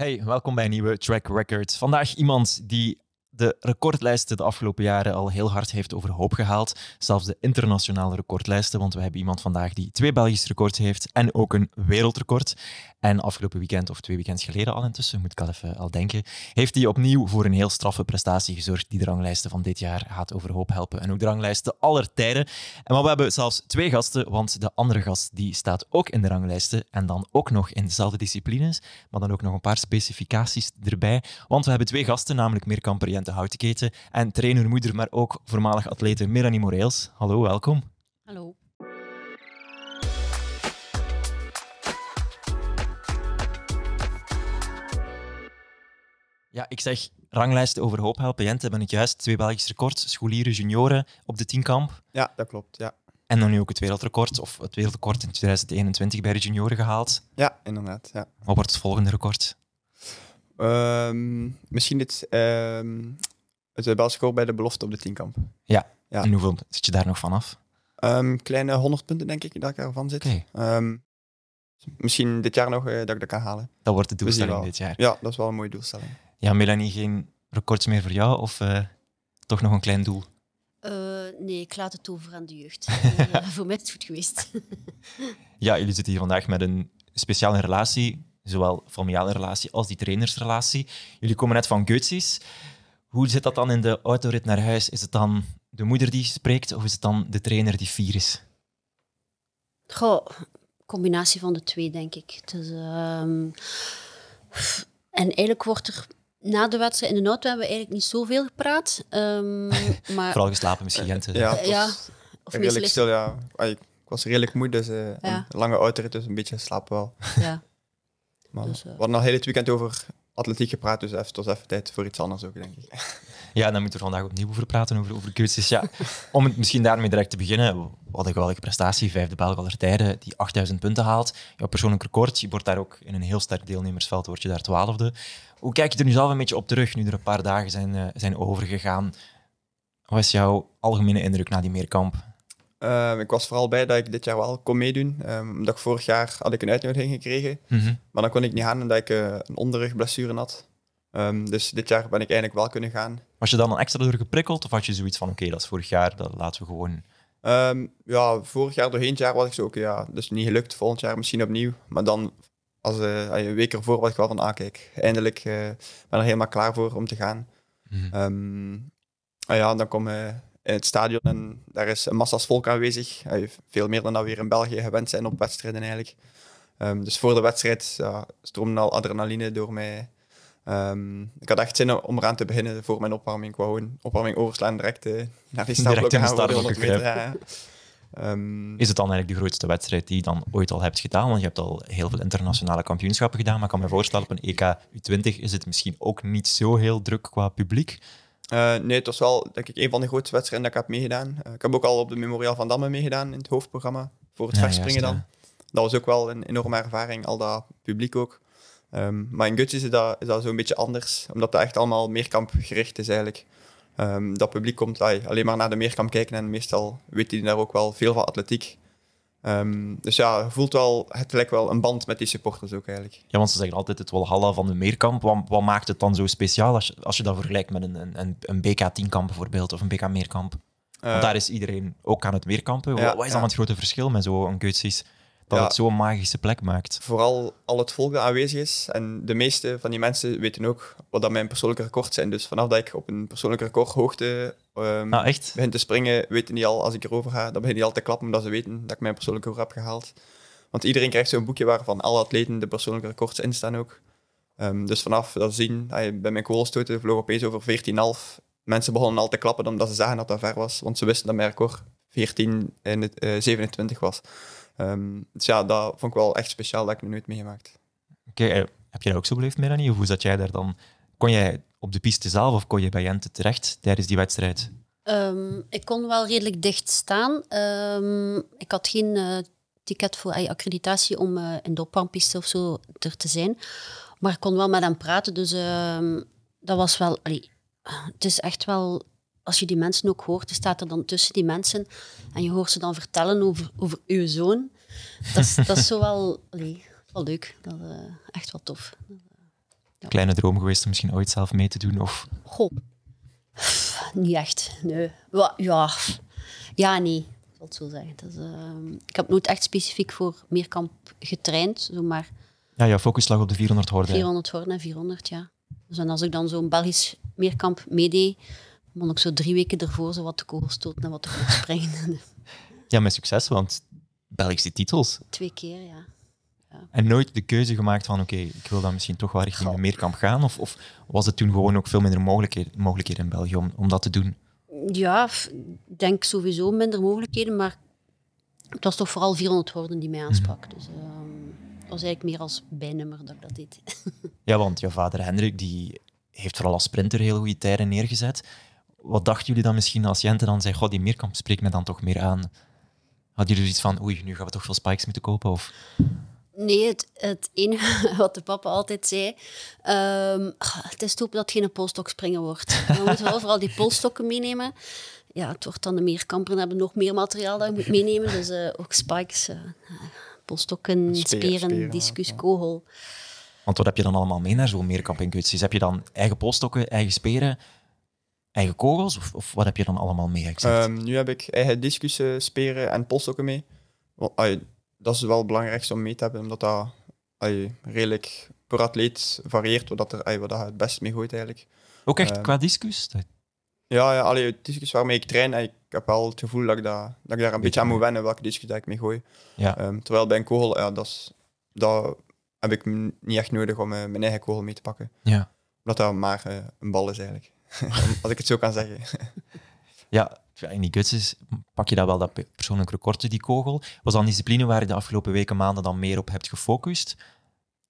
Hey, welkom bij een nieuwe Track Record. Vandaag iemand die de recordlijsten de afgelopen jaren al heel hard heeft overhoop gehaald. Zelfs de internationale recordlijsten, want we hebben iemand vandaag die twee Belgische records heeft en ook een wereldrecord. En afgelopen weekend, of twee weekends geleden al intussen, moet ik al even al denken, heeft hij opnieuw voor een heel straffe prestatie gezorgd die de ranglijsten van dit jaar gaat overhoop helpen. En ook de ranglijsten aller tijden. En maar we hebben zelfs twee gasten, want de andere gast die staat ook in de ranglijsten en dan ook nog in dezelfde disciplines, maar dan ook nog een paar specificaties erbij. Want we hebben twee gasten, namelijk Meerkamper de houten keten. En trainer, moeder, maar ook voormalig atlete Melanie Moreels. Hallo, welkom. Hallo. Ja, ik zeg ranglijsten overhoop helpen. Jent, ben ik juist twee Belgische records, scholieren, junioren op de tienkamp. Ja, dat klopt, ja. En dan nu ook het wereldrecord, of het wereldrecord in 2021 bij de junioren gehaald. Ja, inderdaad, ja. Wat wordt het volgende record? Ehm, misschien dit, um, het basiscore bij de belofte op de tienkamp. Ja. ja. En hoeveel zit je daar nog vanaf? Um, kleine 100 punten, denk ik, dat ik ervan zit. misschien dit jaar nog eh, dat ik dat kan halen. Dat wordt de doelstelling dit jaar. Ja, dat is wel een mooie doelstelling. Ja, Melanie, geen records meer voor jou of eh, toch nog een klein doel? Eh, nee, ik laat het over aan de jeugd. voor mij is het goed geweest. ja, jullie zitten hier vandaag met een speciale relatie zowel familiale relatie als die trainersrelatie. Jullie komen net van Gutsies. Hoe zit dat dan in de autorit naar huis? Is het dan de moeder die spreekt of is het dan de trainer die fier is? Goh, combinatie van de twee, denk ik. Dus, En eigenlijk wordt er na de wedstrijd in de auto hebben we eigenlijk niet zoveel gepraat. Ehm, maar... Vooral geslapen misschien, Gent. ja, of redelijk stil, ja. Ik was redelijk moe, dus eh, een lange autorit, dus een beetje slapen wel. Ja. Maar dus, eh, we hadden al heel het weekend over atletiek gepraat, dus even, was even tijd voor iets anders ook, denk ik. Ja, dan moeten we vandaag opnieuw over praten, over, over Ja, om het misschien daarmee direct te beginnen. Wat een geweldige prestatie. Vijfde Belg aller tijden, die 8000 punten haalt. Jouw persoonlijk record, je wordt daar ook in een heel sterk deelnemersveld, word je daar twaalfde. Hoe kijk je er nu zelf een beetje op terug, nu er een paar dagen zijn, eh, zijn overgegaan? Wat is jouw algemene indruk na die meerkamp? Ehm, ik was vooral blij dat ik dit jaar wel kon meedoen. Ehm, omdat vorig jaar had ik een uitnodiging gekregen. Mhm. Maar dan kon ik niet gaan omdat ik eh, een onderrugblessure had. Ehm, dus dit jaar ben ik eigenlijk wel kunnen gaan. Was je dan een extra door geprikkeld? Of had je zoiets van, oké, dat is vorig jaar, dat laten we gewoon... ja, vorig jaar doorheen het jaar was ik zo, ja, dus niet gelukt. Volgend jaar misschien opnieuw. Maar dan, als, eh, een week ervoor was ik wel van, ah kijk, eindelijk eh, ben ik er helemaal klaar voor om te gaan. Mm ja, dan kom je in het stadion. En daar is een massa's volk aanwezig. Veel meer dan dat we hier in België gewend zijn op wedstrijden eigenlijk. Ehm, dus voor de wedstrijd stroomde al adrenaline door mij. Ehm, ik had echt zin om eraan te beginnen voor mijn opwarming. Ik wou gewoon opwarming overslaan direct uh, naar die stadion Direct in de Um, is het dan eigenlijk de grootste wedstrijd die je dan ooit al hebt gedaan? Want je hebt al heel veel internationale kampioenschappen gedaan, maar ik kan me voorstellen, op een EK U20 is het misschien ook niet zo heel druk qua publiek. Eh, nee, het was wel denk ik een van de grootste wedstrijden dat ik heb meegedaan. Eh, ik heb ook al op de Memorial van Damme meegedaan in het hoofdprogramma voor het ja, verspringen dan. Dat was ook wel een enorme ervaring, al dat publiek ook. Ehm, maar in Guts is dat, is dat zo'n beetje anders, omdat dat echt allemaal meerkamp gericht is eigenlijk. Ehm, dat publiek komt alleen maar naar de meerkamp kijken en meestal weet hij daar ook wel veel van atletiek. Ehm, dus ja, voelt wel, het lijkt wel een band met die supporters ook eigenlijk. Ja, want ze zeggen altijd het Walhalla van de Meerkamp. Wat, wat maakt het dan zo speciaal als je, als je dat vergelijkt met een, een, een BK-10-kamp bijvoorbeeld of een BK-meerkamp? Want eh, daar is iedereen ook aan het meerkampen. wat, is dan het grote verschil met zo'n Keutsies? Dat het zo'n magische plek maakt. Vooral al het volk dat aanwezig is. En de meeste van die mensen weten ook wat dat mijn persoonlijke record zijn. Dus vanaf dat ik op een persoonlijke hoogte Um, ah, echt? te springen, weten die al, als ik erover ga, dan beginnen die al te klappen omdat ze weten dat ik mijn persoonlijke record heb gehaald. Want iedereen krijgt zo'n boekje waarvan alle atleten de persoonlijke records in staan ook. Ehm, dus vanaf dat zien, ah, bij mijn koolstoten vloog opeens over 14,5. Mensen begonnen al te klappen omdat ze zagen dat dat ver was, want ze wisten dat mijn record 14 en 27 eh, was. Ehm, dus ja, dat vond ik wel echt speciaal dat ik me nooit meegemaakt. Oké, eh, heb je dat ook zo beleefd, Melanie? hoe zat jij daar dan? Kon jij op de piste zelf of kon je bij Jente terecht tijdens die wedstrijd? Ehm, ik kon wel redelijk dicht staan. Ehm, ik had geen eh, ticket voor uh, accreditatie om eh, in de opwarmpiste of zo er te zijn. Maar ik kon wel met hem praten, dus ehm, dat was wel... Allee, het is echt wel... Als je die mensen ook hoort, je staat er dan tussen die mensen en je hoort ze dan vertellen over, over uw zoon. Dat is, dat is zo wel, allee, wel leuk. Dat, eh, echt wel tof kleine droom geweest om misschien ooit zelf mee te doen? Of? Goh, niet echt. Nee. Ja, ja nee. Ik zal het zo zeggen. Ehm, ik heb nooit echt specifiek voor meerkamp getraind, maar... Ja, jouw focus lag op de 400 horden. 400 horden en 400, ja. Dus en als ik dan zo'n Belgisch meerkamp meedeed, moet ik zo drie weken ervoor zo wat te kogel stoten en wat te springen. ja, met succes, want Belgische titels. Twee keer, ja. En nooit de keuze gemaakt van oké, ik wil dan misschien toch wel richting de meerkamp gaan? Of, of, was het toen gewoon ook veel minder mogelijkheden, mogelijkheden in België om, om dat te doen? Ja, ik denk sowieso minder mogelijkheden, maar het was toch vooral 400 woorden die mij mhm. aansprak. Dus um, was eigenlijk meer als bijnummer dat ik dat deed. ja, want jouw vader Hendrik die heeft vooral als sprinter heel goede tijden neergezet. Wat dachten jullie dan misschien als Jente dan zei, God, die meerkamp spreekt me dan toch meer aan? Hadden jullie iets van, oei, nu gaan we toch veel spikes moeten kopen? Of... Nee, het, het enige wat de papa altijd zei, ehm, het is te hopen dat het geen polstok springen wordt. We moeten wel vooral die polstokken meenemen. Ja, het wordt dan de meerkamperen hebben nog meer materiaal dat je moet meenemen. Dus eh, ook spikes, eh, polstokken, speren, discus, kogel. Want wat heb je dan allemaal mee naar zo'n meerkampingkutsies? Dus heb je dan eigen polstokken, eigen speren, eigen kogels? Of, of wat heb je dan allemaal mee? Um, nu heb ik eigen discussen, speren en polstokken mee dat is wel het belangrijkste om mee te hebben, omdat dat ay, redelijk per atleet varieert, wat er ay, wat het best mee gooit eigenlijk. Ook echt ehm, qua discus? Ja, ja allee, discus waarmee ik train, ik heb wel het gevoel dat ik, daar een beetje aan moet wennen welke discus ik mee gooi. Ja. Ehm, terwijl bij een kogel, ja, dat, is, dat heb ik niet echt nodig om eh, mijn eigen kogel mee te pakken. Ja. Omdat dat maar eh, een bal is eigenlijk. Als ik het zo kan zeggen. ja, in die guts pak je dat wel, dat persoonlijk record, die kogel. Was dat een discipline waar je de afgelopen weken, maanden dan meer op hebt gefocust?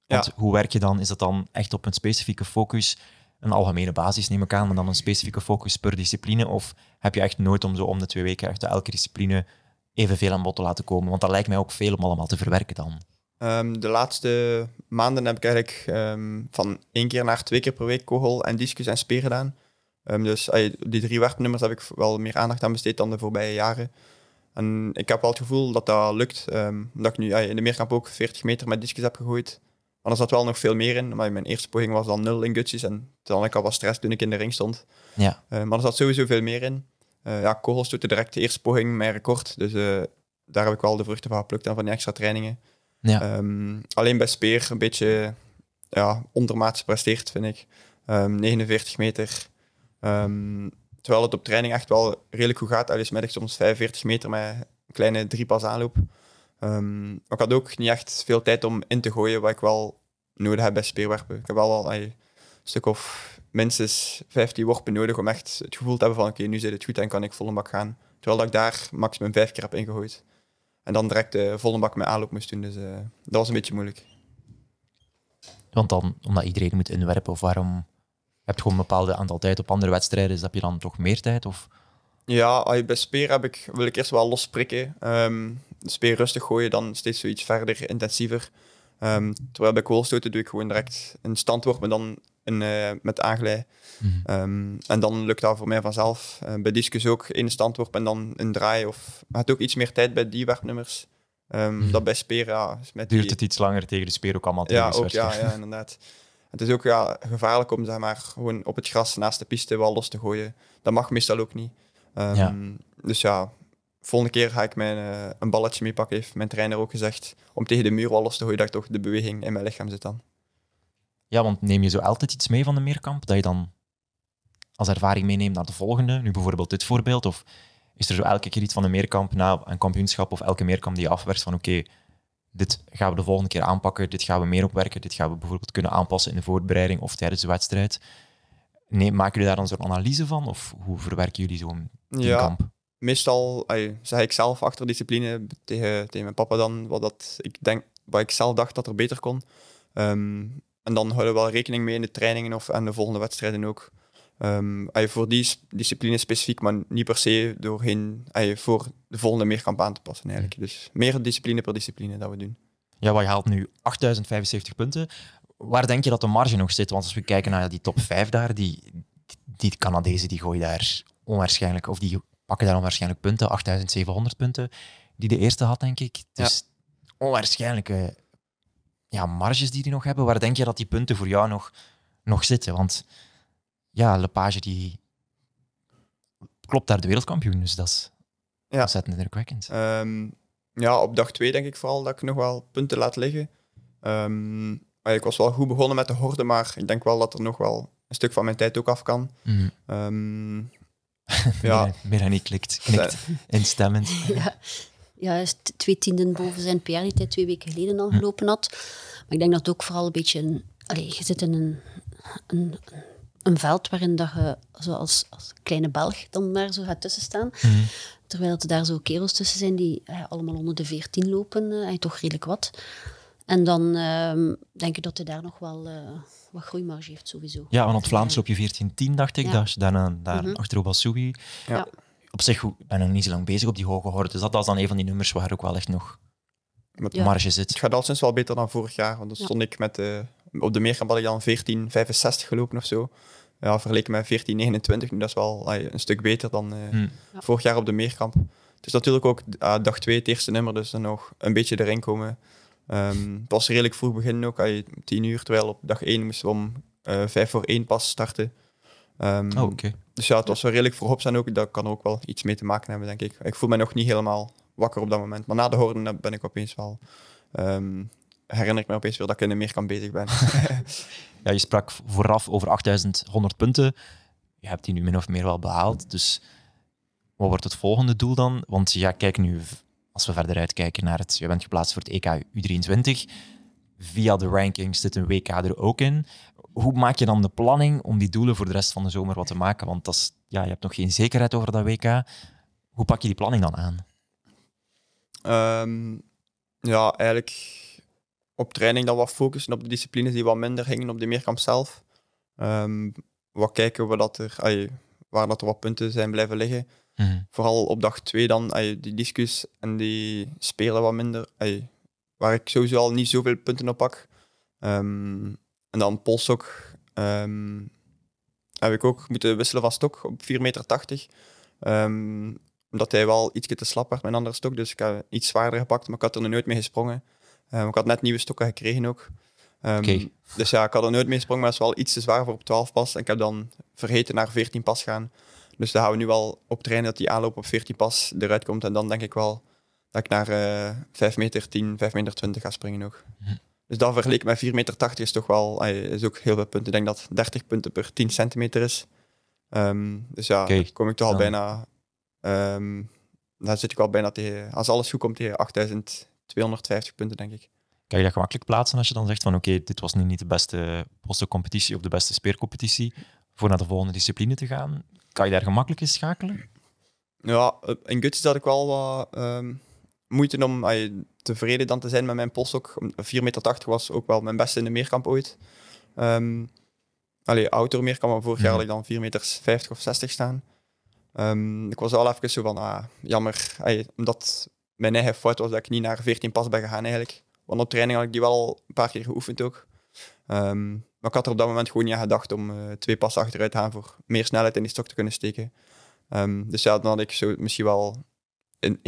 Want ja. hoe werk je dan? Is dat dan echt op een specifieke focus, een algemene basis neem ik aan, maar dan een specifieke focus per discipline? Of heb je echt nooit om zo om de twee weken echt elke discipline evenveel aan bod te laten komen? Want dat lijkt mij ook veel om allemaal te verwerken dan. Ehm, de laatste maanden heb ik eigenlijk ehm, van één keer naar twee keer per week kogel en discus en speer gedaan. Ehm, dus die drie werpnummers heb ik wel meer aandacht aan besteed dan de voorbije jaren. En ik heb wel het gevoel dat dat lukt. Um, omdat ik nu in de meerkamp ook 40 meter met discus heb gegooid. Maar er zat wel nog veel meer in. Maar mijn eerste poging was dan nul in gutsies. En toen had ik al wat stress toen ik in de ring stond. Ja. Ehm, maar er zat sowieso veel meer in. Uh, ja, kogels doet direct de eerste poging mijn record. Dus eh, daar heb ik wel de vruchten van geplukt en van die extra trainingen. Ja. alleen bij Speer een beetje ja, ondermaats presteert, vind ik. Um, 49 meter Ehm, terwijl het op training echt wel redelijk goed gaat. Al is middag soms 45 meter met een kleine driepas aanloop. Um, ik had ook niet echt veel tijd om in te gooien, wat ik wel nodig heb bij speerwerpen. Ik heb wel al een stuk of minstens 15 worpen nodig om echt het gevoel te hebben van oké, nu zit het goed en kan ik volle bak gaan. Terwijl dat ik daar maximum vijf keer heb ingegooid. En dan direct de volle bak met aanloop moest doen, dus eh, dat was een beetje moeilijk. Want dan, omdat iedereen moet inwerpen, of waarom hebt gewoon een bepaalde aantal tijd. Op andere wedstrijden is dus heb je dan toch meer tijd? Of? Ja, bij speer heb ik, wil ik eerst wel los prikken. Ehm, speer rustig gooien, dan steeds zoiets verder, intensiever. Ehm, terwijl bij koolstoten doe ik gewoon direct een standworp en dan een, eh, met aangelei. Mhm. Ehm, en dan lukt dat voor mij vanzelf. Eh, bij discus ook een standwoord en dan een draai. Of had ook iets meer tijd bij die werpnummers. Mhm. Dat bij speer, ja. Met Duurt het iets langer tegen de speer ook allemaal? Ja, ook, ja, ja, inderdaad. Het is ook ja, gevaarlijk om zeg maar, gewoon op het gras naast de piste wel los te gooien. Dat mag meestal ook niet. Ehm, dus ja, volgende keer ga ik mijn, eh, een balletje meepakken, heeft mijn trainer ook gezegd. Om tegen de muur wel los te gooien, dat toch de beweging in mijn lichaam zit dan. Ja, want neem je zo altijd iets mee van de meerkamp, dat je dan als ervaring meeneemt naar de volgende? Nu bijvoorbeeld dit voorbeeld, of is er zo elke keer iets van de meerkamp na een kampioenschap of elke meerkamp die je afwerkt van oké, dit gaan we de volgende keer aanpakken, dit gaan we meer opwerken, dit gaan we bijvoorbeeld kunnen aanpassen in de voorbereiding of tijdens de wedstrijd. Nee, maken jullie daar dan zo'n analyse van of hoe verwerken jullie zo'n kamp? Ja, meestal ay, zeg ik zelf achter discipline tegen, tegen mijn papa dan wat, dat ik denk, wat ik zelf dacht dat er beter kon. Ehm, en dan houden we wel rekening mee in de trainingen of aan de volgende wedstrijden ook. Um, voor die discipline specifiek, maar niet per se doorheen voor de volgende meerkamp aan te passen eigenlijk. Dus meer discipline per discipline dat we doen. Ja, wat je haalt nu 8075 punten. Waar denk je dat de marge nog zit? Want als we kijken naar die top 5 daar, die, die Canadezen die gooien daar onwaarschijnlijk, of die pakken daar onwaarschijnlijk punten, 8700 punten, die de eerste had, denk ik. Dus onwaarschijnlijke ja, marges die die nog hebben. Waar denk je dat die punten voor jou nog, nog zitten? Want ja, Lepage die klopt daar de wereldkampioen. Dus dat is ja. ontzettend indrukwekkend. Um, ja, op dag 2 denk ik vooral dat ik nog wel punten laat liggen. Ehm, maar ik was wel goed begonnen met de horde, maar ik denk wel dat er nog wel een stuk van mijn tijd ook af kan. Mm. Um, ja. Melanie klikt, knikt instemmend. ja. ja, twee tienden boven zijn PR die hij twee weken geleden al mhm. gelopen had. Maar ik denk dat het ook vooral een beetje... je zit in een, een een veld waarin dat je zoals als kleine Belg dan maar zo gaat tussen staan. Mhm. Terwijl er daar zo kerels tussen zijn die allemaal onder de 14 lopen, eh, en toch redelijk wat. En dan ehm, denk ik dat hij daar nog wel eh, wat groeimarge heeft, sowieso. Ja, want op Vlaams loop je 14-10, dacht ik. Ja. daarna, daar mm -hmm. achter Ja. Op zich ben ik nog niet zo lang bezig op die hoge horde. Dus dat was dan een van die nummers waar ook wel echt nog met marge zit. Het gaat al sinds wel beter dan vorig jaar, want dan stond ik met... de op de meerkamp had ik dan 14,65 gelopen of zo. Ja, vergeleken met 14,29 nu, dat is wel een stuk beter dan eh, hmm. vorig jaar op de meerkamp. Het is natuurlijk ook ah, dag 2, het eerste nummer, dus dan nog een beetje erin komen. Ehm, het was redelijk vroeg beginnen ook, 10 uur, terwijl op dag 1 moesten we om eh, vijf 5 voor 1 pas starten. Um, Dus ja, het was wel redelijk voorop zijn ook. Dat kan ook wel iets mee te maken hebben, denk ik. Ik voel me nog niet helemaal wakker op dat moment. Maar na de horen ben ik opeens wel ehm, herinner ik me opeens weer dat ik in de kan bezig ben. ja, je sprak vooraf over 8100 punten. Je hebt die nu min of meer wel behaald. Dus wat wordt het volgende doel dan? Want ja, kijk nu, als we verder uitkijken naar het... Je bent geplaatst voor het EK U23. Via de rankings zit een WK er ook in. Hoe maak je dan de planning om die doelen voor de rest van de zomer wat te maken? Want dat is, ja, je hebt nog geen zekerheid over dat WK. Hoe pak je die planning dan aan? Ehm, ja, eigenlijk op training dan wat focussen op de disciplines die wat minder gingen, op de meerkamp zelf. Um, wat kijken we dat er, ay, waar dat er wat punten zijn blijven liggen. Mhm. Vooral op dag 2 dan, ay, die discus en die spelen wat minder. Ay, waar ik sowieso al niet zoveel punten op pak. Ehm, en dan polsok ehm, heb ik ook moeten wisselen van stok op 4,80 meter. omdat hij wel ietsje te slap werd met een andere stok. Dus ik heb iets zwaarder gepakt, maar ik had er nog nooit mee gesprongen. Um, ik had net nieuwe stokken gekregen ook. Ehm, dus ja, ik had er nooit mee sprong, maar het is wel iets te zwaar voor op 12 pas. En ik heb dan vergeten naar 14 pas gaan. Dus daar gaan we nu al op trainen dat die aanloop op 14 pas eruit komt. En dan denk ik wel dat ik naar uh, eh, 5 meter 10, 5 meter 20 ga springen ook. Mhm. Dus dat vergeleken met 4,80 meter 80 is toch wel eh, is ook heel veel punten. Ik denk dat 30 punten per 10 centimeter is. Ehm, dus ja, kom ik toch al bijna. daar zit ik al bijna tegen. Als alles goed komt, tegen 8000 250 punten, denk ik. Kan je dat gemakkelijk plaatsen als je dan zegt van oké, dit was nu niet de beste competitie of de beste speercompetitie, voor naar de volgende discipline te gaan? Kan je daar gemakkelijk in schakelen? Ja, eh, in Guts had ik wel wat ehm, moeite om tevreden dan te zijn met mijn postdoc. 4,80 meter was ook wel mijn beste in de meerkamp ooit. Um, allee, outdoor meerkamp, maar vorig ja. jaar mhm. had ik dan 4,50 meter of 60 staan. Ehm, ik was wel even zo van, ah, jammer, omdat mijn eigen fout was dat ik niet naar 14 pas ben gegaan eigenlijk. Want op training had ik die wel een paar keer geoefend ook. Ehm, maar ik had er op dat moment gewoon niet aan gedacht om eh, twee passen achteruit te gaan voor meer snelheid in die stok te kunnen steken. Ehm, dus ja, dan had ik zo misschien wel in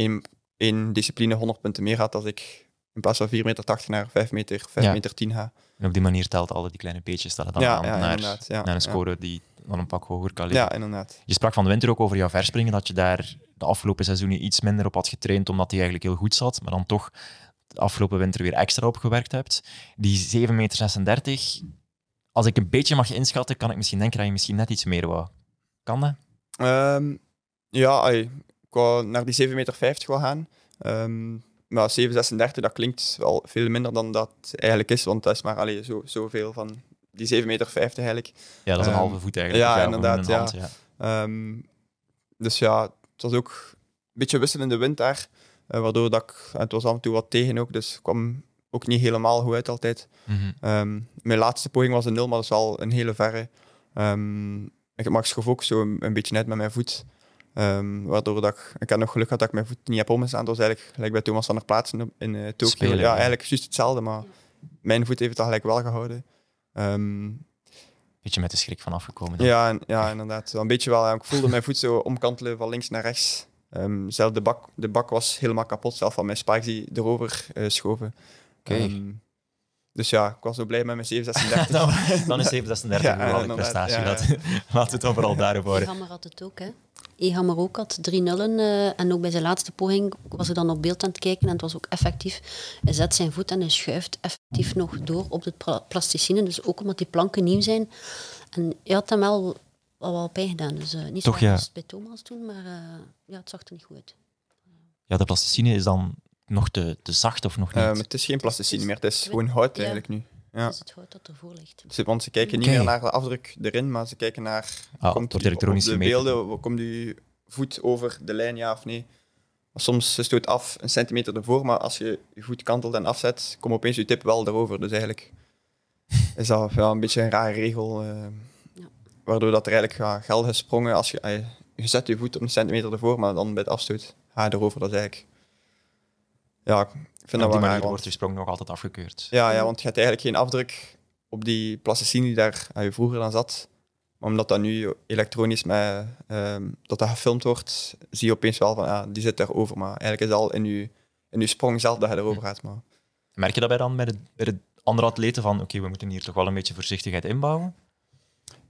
één, discipline 100 punten meer gehad als ik in plaats van 4,80 meter naar 5 meter, 5 meter 10 ga. En op die manier telt alle die kleine peetjes dat het dan naar, naar, een score die dan een pak hoger kaliber. Ja, inderdaad. Je sprak van de winter ook over jouw verspringen, dat je daar de afgelopen seizoenen iets minder op had getraind, omdat hij eigenlijk heel goed zat, maar dan toch de afgelopen winter weer extra op gewerkt hebt. Die 7,36 meter, als ik een beetje mag inschatten, kan ik misschien denken dat je misschien net iets meer wou. Kan dat? Ehm, ja, ik wou naar die 7,50 meter wel gaan. Um, maar 7,36, dat klinkt wel veel minder dan dat eigenlijk is, want dat is maar allee, zo, zoveel van die 7,50 meter eigenlijk. Ja, dat is een ehm, halve voet eigenlijk. Ja, dus inderdaad. Ja. Ehm, dus ja, het was ook een beetje wisselende wind daar. Eh, waardoor dat ik, het was af en toe wat tegen ook, dus kwam ook niet helemaal goed uit altijd. Mhm. Ehm, mijn laatste poging was een nul, maar dat is wel een hele verre. ik mag schoof ook zo een, beetje net met mijn voet. waardoor dat ik, ik had nog geluk dat ik mijn voet niet heb omgestaan. Dat was eigenlijk gelijk bij Thomas van der Plaatsen in uh, Tokio. Ja, eigenlijk juist hetzelfde, maar mijn voet heeft het gelijk wel gehouden. Een ehm, beetje met de schrik van afgekomen. Dan. Ja, ja, inderdaad. Een beetje wel. Ik voelde mijn voet zo omkantelen van links naar rechts. Ehm, zelf de bak, de bak was helemaal kapot, zelf van mijn spikes die erover uh, eh, schoven. Oké. Dus ja, ik was zo blij met mijn 736. dan, dan is 736 ja, een geweldige prestatie. Ja, ja. we het overal vooral daarop houden. Ehammer had het ook, hè? Ehammer ook had drie nullen. Eh, en ook bij zijn laatste poging was hij dan op beeld aan het kijken. En het was ook effectief. Hij zet zijn voet en hij schuift effectief nog door op de plasticine. Dus ook omdat die planken nieuw zijn. En je had hem wel, al wel pijn gedaan. Dus eh, niet zo ja. als bij Thomas toen, maar eh, ja, het zag er niet goed uit. Ja, de plasticine is dan nog te, zacht of nog niet? Ehm, het is geen plasticine meer, het is gewoon hout eigenlijk nu. Ja. Het is het hout dat ervoor ligt. want ze kijken niet meer naar de afdruk erin, maar ze kijken naar ah, komt elektronisch de beelden, komt uw voet over de lijn, ja of nee. Soms stoot af een centimeter ervoor, maar als je je voet kantelt en afzet, komt opeens je tip wel erover. Dus eigenlijk is dat wel een beetje een rare regel. Eh, waardoor dat er eigenlijk gaat geld gesprongen. Als je, eh, je zet je voet op een centimeter ervoor, maar dan bij het afstoot ga je erover. Dat is eigenlijk ja, ik vind dat op die manier wordt die sprong nog altijd afgekeurd. Ja, ja, want je hebt eigenlijk geen afdruk op die plasticine die daar je vroeger aan zat. Maar omdat dat nu elektronisch met, ehm, dat dat gefilmd wordt, zie je opeens wel van ja, die zit over Maar eigenlijk is het al in je, in sprong zelf dat je erover gaat. Maar... Merk je daarbij dan bij de, bij de andere atleten van oké, we moeten hier toch wel een beetje voorzichtigheid inbouwen?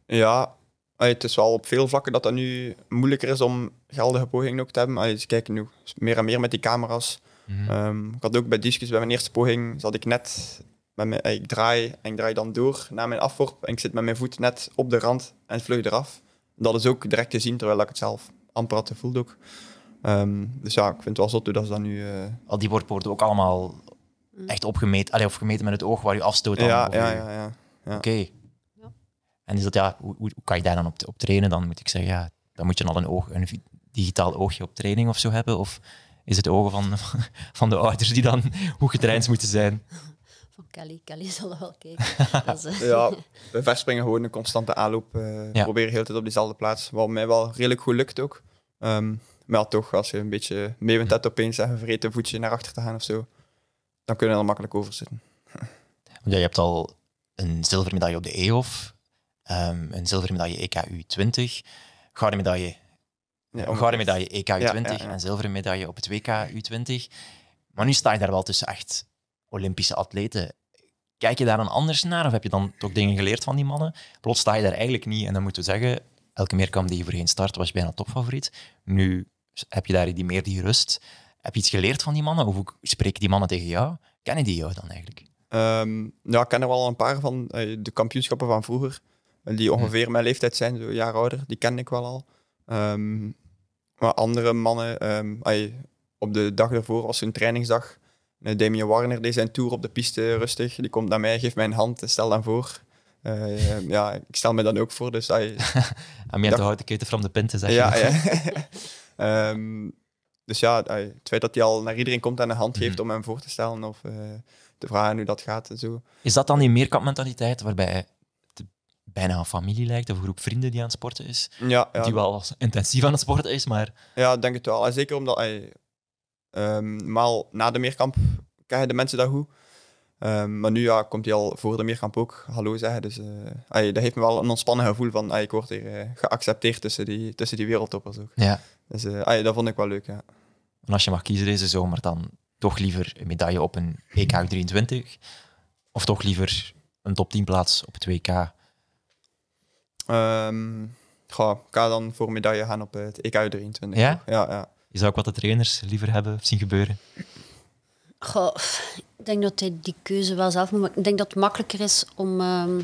Ja, het is wel op veel vlakken dat dat nu moeilijker is om geldige pogingen ook te hebben. Ze kijken nu meer en meer met die camera's Mhm. Ehm, ik had ook bij discus bij mijn eerste poging, zat ik net met eh, ik draai en ik draai dan door naar mijn afworp en ik zit met mijn voet net op de rand en het eraf. Dat is ook direct te zien, terwijl ik het zelf amper had gevoeld ook. Ehm, dus ja, ik vind het wel zot dat ze dat nu... Eh, al die worden ook allemaal mm. echt opgemeten, of gemeten met het oog waar je afstoot. Dan, ja, ja, ja, ja, Oké. Ja. En is dat, ja, hoe, hoe, kan je daar dan op, op trainen? Dan moet ik zeggen, ja, dan moet je al een, oog, een digitaal oogje op training of zo hebben? Of is het ogen van, van de ouders die dan hoe getraind moeten zijn. Van Kelly, Kelly zal wel kijken. Eh, ja, we verspringen gewoon een constante aanloop. Uh, ja. heel de tijd op diezelfde plaats. Wat mij wel redelijk goed lukt ook. Um, maar toch, als je een beetje mee bent dat opeens en vergeten voetje naar achter te gaan of zo, dan kunnen we er makkelijk over zitten. ja, je hebt al een zilveren medaille op de EOF, um, ehm, een zilveren medaille EKU 20, gouden medaille een medaille EK U20, en zilveren medaille op het WK U20. Maar nu sta je daar wel tussen echt Olympische atleten. Kijk je daar dan anders naar? Of heb je dan toch dingen geleerd van die mannen? Plots sta je daar eigenlijk niet. En dan moeten we zeggen, elke meerkamp die je voorheen start was je bijna topfavoriet. Nu heb je daar die meer die rust. Heb je iets geleerd van die mannen? Of hoe spreken die mannen tegen jou? Kennen die jou dan eigenlijk? Um, nou, ik ken er wel een paar van eh, de kampioenschappen van vroeger. Eh, die ongeveer hm. mijn leeftijd zijn, zo een jaar ouder. Die ken ik wel al. Um, maar andere mannen, um, op de dag ervoor was hun trainingsdag. Uh, Damien Warner deed zijn tour op de piste rustig. Die komt naar mij, geeft mij een hand en stel dan voor. Eh, ehm, ja, ik stel me dan ook voor. Dus, ay, en ah, je hebt de van de pinten, zeg ja, ehm, dus ja, het feit dat hij al naar iedereen komt en een hand geeft mhm. om hem voor te stellen of eh, te vragen hoe dat gaat en zo. Is dat dan die meerkampmentaliteit waarbij bijna een familie lijkt, of een groep vrienden die aan het sporten is. Ja, Die wel intensief aan het sporten is, maar... Ja, denk het wel. zeker omdat... Hij, um, maar na de meerkamp je de mensen dat goed. Ehm, maar nu ja, komt hij al voor de meerkamp ook hallo zeggen. Dus uh, dat heeft me wel een ontspannen gevoel van ik word hier eh, geaccepteerd tussen die, tussen die wereldtoppers ook. Ja. Dus eh, dat vond ik wel leuk, ja. En als je mag kiezen deze zomer, dan toch liever een medaille op een pk e 23 of toch liever een top 10 plaats op het WK Um, ik ga dan voor medaille gaan op het EK 23. Ja? ja? Ja, Je zou ook wat de trainers liever hebben zien gebeuren. Goh, ik denk dat hij die keuze wel zelf moet Ik denk dat het makkelijker is om ehm,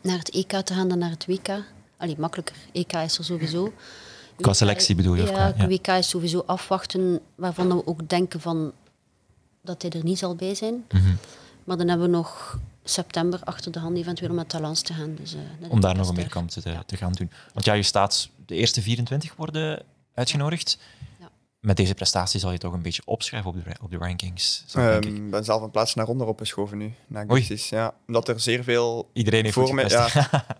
naar het EK te gaan dan naar het WK. Allee, makkelijker. EK is er sowieso. Qua selectie e bedoel je? Ja, WK is sowieso afwachten waarvan we ook denken van dat hij er niet zal bij zijn. Mhm. Maar dan hebben we nog september achter de hand eventueel met talans te gaan. Dus, eh, Om daar nog een meerkamp te, te gaan doen. Want ja, je staat de eerste 24 worden uitgenodigd. Met deze prestatie zal je toch een beetje opschrijven op de, op de rankings. Ehm, ik ben zelf een plaats naar onder opgeschoven nu. Na ja. Omdat er zeer veel. Iedereen heeft voor mij.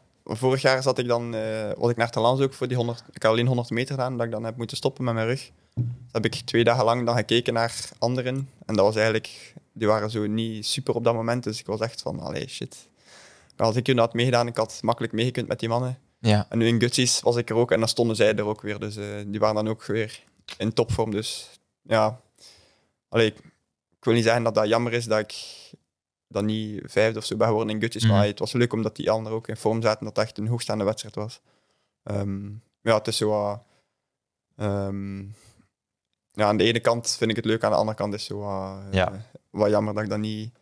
Vorig jaar zat ik dan, uh, was ik naar Talans ook voor die 100, ik had alleen 100 meter gedaan, dat ik dan heb moeten stoppen met mijn rug. Dat heb ik twee dagen lang dan gekeken naar anderen. En dat was eigenlijk die waren zo niet super op dat moment. Dus ik was echt van, allee, shit. Maar als ik had meegedaan, ik had makkelijk meegekund met die mannen. Ja. En nu in Gutsies was ik er ook en dan stonden zij er ook weer. Dus eh, die waren dan ook weer in topvorm. Dus ja, allee, ik, wil niet zeggen dat dat jammer is dat ik dan niet vijfde of zo ben geworden in Gutsies. Mhm. Maar het was leuk omdat die anderen ook in vorm zaten. Dat dat echt een hoogstaande wedstrijd was. Ehm, ja, het is zo... Ehm, ja, aan de ene kant vind ik het leuk, aan de andere kant is zo. Eh, ja wat jammer dat ik dat niet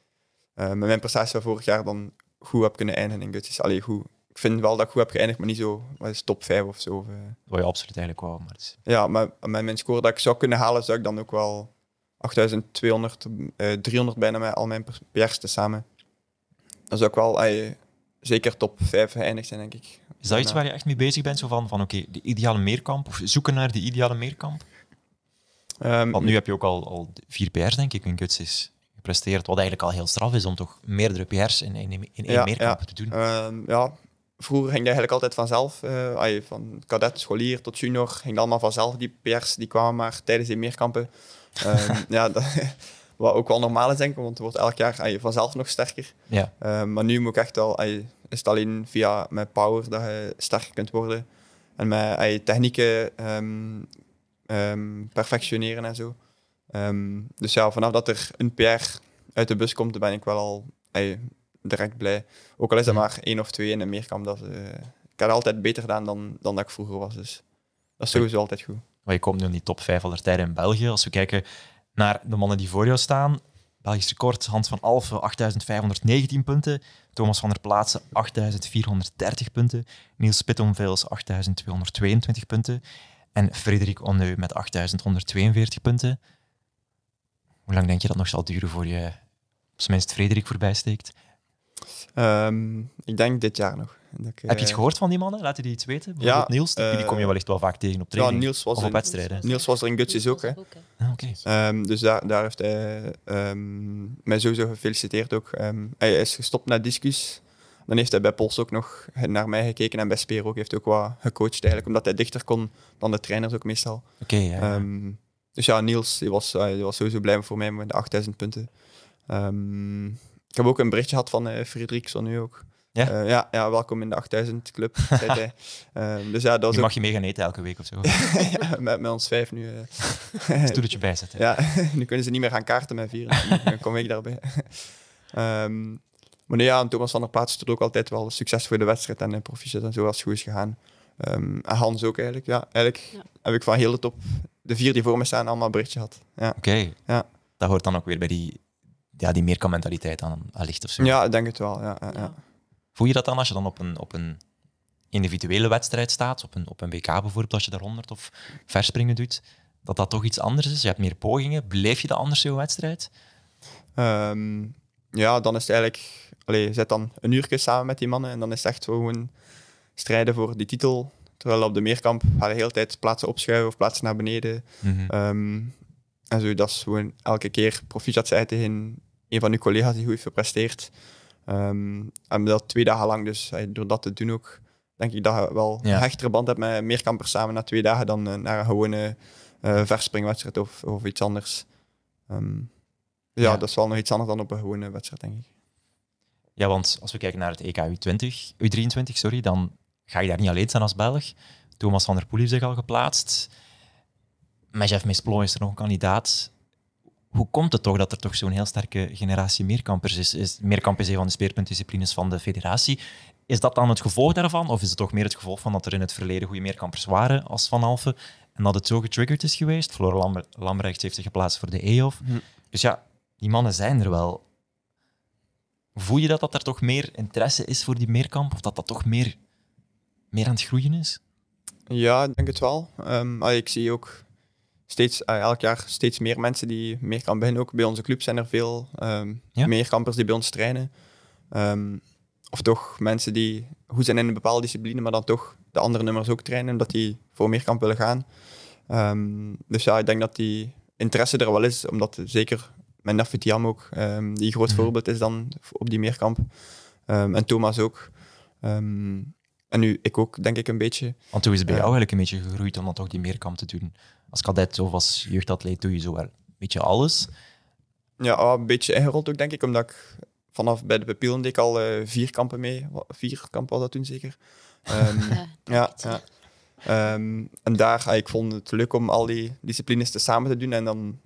eh, met mijn prestatie van vorig jaar dan goed heb kunnen eindigen in Guts. Allee, goed. Ik vind wel dat ik goed heb geëindigd, maar niet zo wat is top 5 of zo. Eh. Wat je absoluut eigenlijk wel. Maar Ja, maar met mijn score dat ik zou kunnen halen, zou ik dan ook wel 8200, eh, 300 bijna met al mijn PR's samen. Dat zou ook wel eh, zeker top 5 geëindigd zijn, denk ik. Is dat iets waar je echt mee bezig bent? Zo van, van oké, de ideale meerkamp, of zoeken naar de ideale meerkamp? Um, Want nu heb je ook al, al vier PR's, denk ik, in Guts presteert, Wat eigenlijk al heel straf is om toch meerdere PR's in, in, in, één meerkamp te doen. Ehm, ja, vroeger ging dat eigenlijk altijd vanzelf. Eh, ay, van cadet, scholier tot junior ging dat allemaal vanzelf. Die PR's die kwamen maar tijdens die meerkampen. Ehm, ja, dat, wat ook wel normaal is, denk ik, want het wordt elk jaar je vanzelf nog sterker. Ja. Ehm, maar nu moet ik echt wel, ay, is alleen via mijn power dat je sterker kunt worden. En mijn ay, technieken perfectioneren en zo. Ehm, dus ja, vanaf dat er een PR uit de bus komt, dan ben ik wel al direct blij. Ook al is dat mhm. maar één of twee in een meerkamp. Dat, uh, eh, ik altijd beter gedaan dan, dan dat ik vroeger was. Dus dat is sowieso altijd goed. Maar je komt nu in die top 5 aller tijden in België. Als we kijken naar de mannen die voor jou staan. Belgisch record, Hans van Alphen, 8519 punten. Thomas van der Plaatsen, 8430 punten. Niels Pittomveels, 8222 punten. En Frederik Onneu met 8142 punten. Hoe lang denk je dat nog zal duren voor je op zijn minst Frederik voorbij steekt? Ehm, ik denk dit jaar nog. Heb je iets eh, gehoord van die mannen? Laat die iets weten? ja, Niels, die eh, kom je wellicht wel vaak tegen op trainingen ja, Niels was of op wedstrijden. Niels was er in Gutsjes ook. Hè. Ah, ehm, dus daar, daar heeft hij um, mij sowieso gefeliciteerd ook. hij is gestopt na discus. Dan heeft hij bij Pols ook nog naar mij gekeken en bij Speer ook. heeft ook wat gecoacht eigenlijk, omdat hij dichter kon dan de trainers ook meestal. Oké, dus ja, Niels die was, eh, die was sowieso blij voor mij met de 8000 punten. Ehm, ik heb ook een berichtje gehad van uh, eh, Frederikson nu ook. Ja? Eh, ja? ja, welkom in de 8000 club, zei ehm, dus ja, dat mag je mee gaan eten elke week of zo. met, met ons vijf nu. Uh... Stoeltje bijzetten. ja, nu kunnen ze niet meer gaan kaarten met vieren. Dan kom ik daarbij. Ehm, maar nee, ja, Thomas van der Plaats stond ook altijd wel succes voor de wedstrijd en proficiat en zo als het goed is gegaan. en Hans ook eigenlijk. Ja, eigenlijk heb ik van heel de top de vier die voor me staan allemaal een berichtje had. Ja. Oké. Ja. Dat hoort dan ook weer bij die, ja, die aan, licht of zo. Ja, ik denk het wel. Ja, ja, Voel je dat dan als je dan op een, op een individuele wedstrijd staat, op een, op een WK bijvoorbeeld, als je daar 100 of verspringen doet, dat dat toch iets anders is? Je hebt meer pogingen. Beleef je dat anders, je wedstrijd? Ehm, ja, dan is het eigenlijk... Allee, je zit dan een uurtje samen met die mannen en dan is het echt gewoon strijden voor die titel. Terwijl op de meerkamp ga de hele tijd plaatsen opschuiven of plaatsen naar beneden. Mhm. Ehm, en zo, dat is gewoon elke keer proficiat zijn tegen een van uw collega's die goed heeft gepresteerd. Um, en dat twee dagen lang, dus eh, door dat te doen ook, denk ik dat je wel een hechtere band hebt met meerkampers samen na twee dagen dan eh, naar een gewone eh, verspringwedstrijd of, of iets anders. Ehm, dus ja, dat is wel nog iets anders dan op een gewone wedstrijd, denk ik. Ja, want als we kijken naar het EK 20 U23, sorry, dan ga je daar niet alleen zijn als Belg. Thomas van der Poel heeft zich al geplaatst. Met Jeff Misplon is er nog een kandidaat. Hoe komt het toch dat er toch zo'n heel sterke generatie meerkampers is? is meerkamp is een van de speerpuntdisciplines van de federatie. Is dat dan het gevolg daarvan? Of is het toch meer het gevolg van dat er in het verleden goede meerkampers waren als Van Alphen en dat het zo getriggerd is geweest? Flora Lambre Lambrecht heeft zich geplaatst voor de EOF. Hm. Dus ja, die mannen zijn er wel. Voel je dat, dat er toch meer interesse is voor die meerkamp? Of dat dat toch meer meer aan het groeien is? Ja, ik denk het wel. Um, ik zie ook steeds, elk jaar steeds meer mensen die meer kan beginnen. Ook bij onze club zijn er veel um, ehm, meerkampers die bij ons trainen. Ehm, of toch mensen die goed zijn in een bepaalde discipline, maar dan toch de andere nummers ook trainen, omdat die voor meerkamp willen gaan. dus ja, ik denk dat die interesse er wel is, omdat zeker mijn Nafit Tiam ook, die groot mhm. voorbeeld is dan op die meerkamp. en Thomas ook. En nu, ik ook, denk ik, een beetje. Want hoe is het bij eh, jou eigenlijk een beetje gegroeid om dan toch die meerkamp te doen? Als kadet of als jeugdatleet doe je zo wel een beetje alles. Ja, ah, een beetje ingerold ook, denk ik, omdat ik vanaf bij de Pepielen deed al eh, vier kampen mee. Vier kampen was dat toen zeker. Ehm, ja, ja. Ehm, en daar, uh, ik vond het leuk om al die disciplines te samen te doen. En dan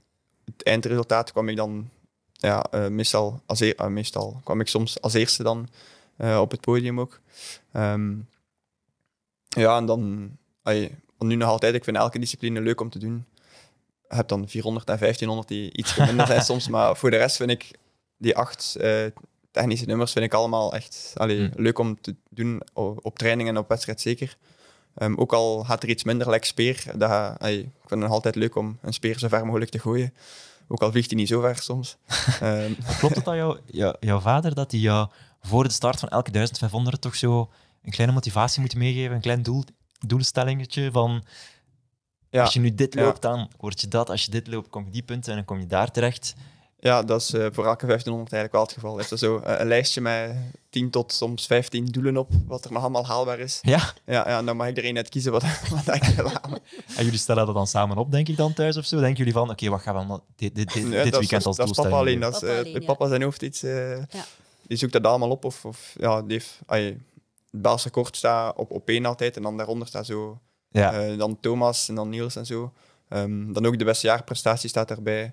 het eindresultaat kwam ik dan, ja, eh, meestal, als e- ah, meestal kwam ik soms als eerste dan op het podium ook. Um, ja, en dan, nu nog altijd, ik vind elke discipline leuk om te doen. Je hebt dan 400 en 1500 die iets minder zijn soms, maar voor de rest vind ik die acht eh, technische nummers vind ik allemaal echt allee, hmm. leuk om te doen op trainingen en op wedstrijd zeker. Ehm, ook al gaat er iets minder, lekker speer, dat, ik vind het nog altijd leuk om een speer zo ver mogelijk te gooien. Ook al vliegt hij niet zo ver soms. Ehm. Klopt het dat jou, jou, jouw vader, dat hij jou voor de start van elke 1500 toch zo een kleine motivatie moeten meegeven, een klein doel, doelstellingetje van ja. als je nu dit loopt, dan word je dat. Als je dit loopt, kom je die punten en dan kom je daar terecht. Ja, dat is eh, voor elke 1500 eigenlijk wel het geval. Is er zo eh, een lijstje met 10 tot soms 15 doelen op, wat er nog allemaal haalbaar is. Ja. Ja, ja dan mag iedereen net kiezen wat, wat ik En jullie stellen dat dan samen op, denk ik dan thuis of zo? Denken jullie van, oké, wat gaan we dit, dit, dit, dit weekend als doelstelling Dat is papa alleen. Dat is, eh, papa, alleen, papa zijn hoofd iets. Die zoekt dat allemaal op of, of ja, die heeft... Ay, Belse kort staat op, op één altijd en dan daaronder staat zo. Ja. Eh, dan Thomas en dan Niels en zo. Ehm, dan ook de beste jaarprestatie staat erbij.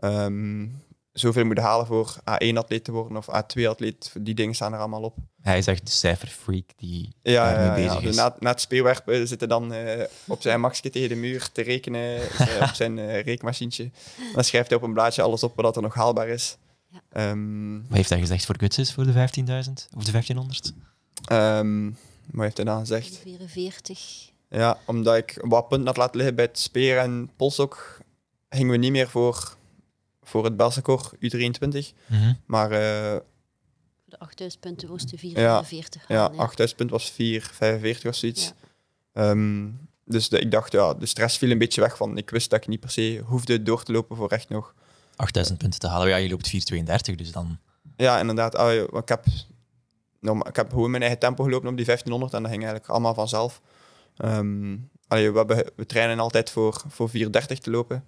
Um, zoveel moet halen voor A1-atleet te worden of A2-atleet. Die dingen staan er allemaal op. Hij is echt de cijferfreak die ja, ja. is. Na, na het speelwerpen eh, zitten dan eh, op zijn maxje tegen de muur te rekenen, op zijn uh, rekenmachientje. Dan schrijft hij op een blaadje alles op wat er nog haalbaar is. Ja. Ehm, wat heeft hij gezegd voor de is voor de 15.000 of de 1500? Um, wat heeft hij dan gezegd? 44. Ja, omdat ik wat punten had laten liggen bij het speer en polsok, gingen we niet meer voor, voor het Belsakor U23. Mhm. Maar... Uh, de 8000 punten was de 44. Ja, ja, 8000 punten was 445 of zoiets. Ja. Ehm, dus ik dacht, ja, de stress viel een beetje weg. Van, ik wist dat ik niet per se hoefde door te lopen voor recht nog... 8000 punten te halen. Ja, je loopt 432, dus dan... Ja, inderdaad. Ah, ik heb ik heb gewoon mijn eigen tempo gelopen op die 1500 en dat ging eigenlijk allemaal vanzelf. Um, allee, we, we, trainen altijd voor, voor 430 te lopen.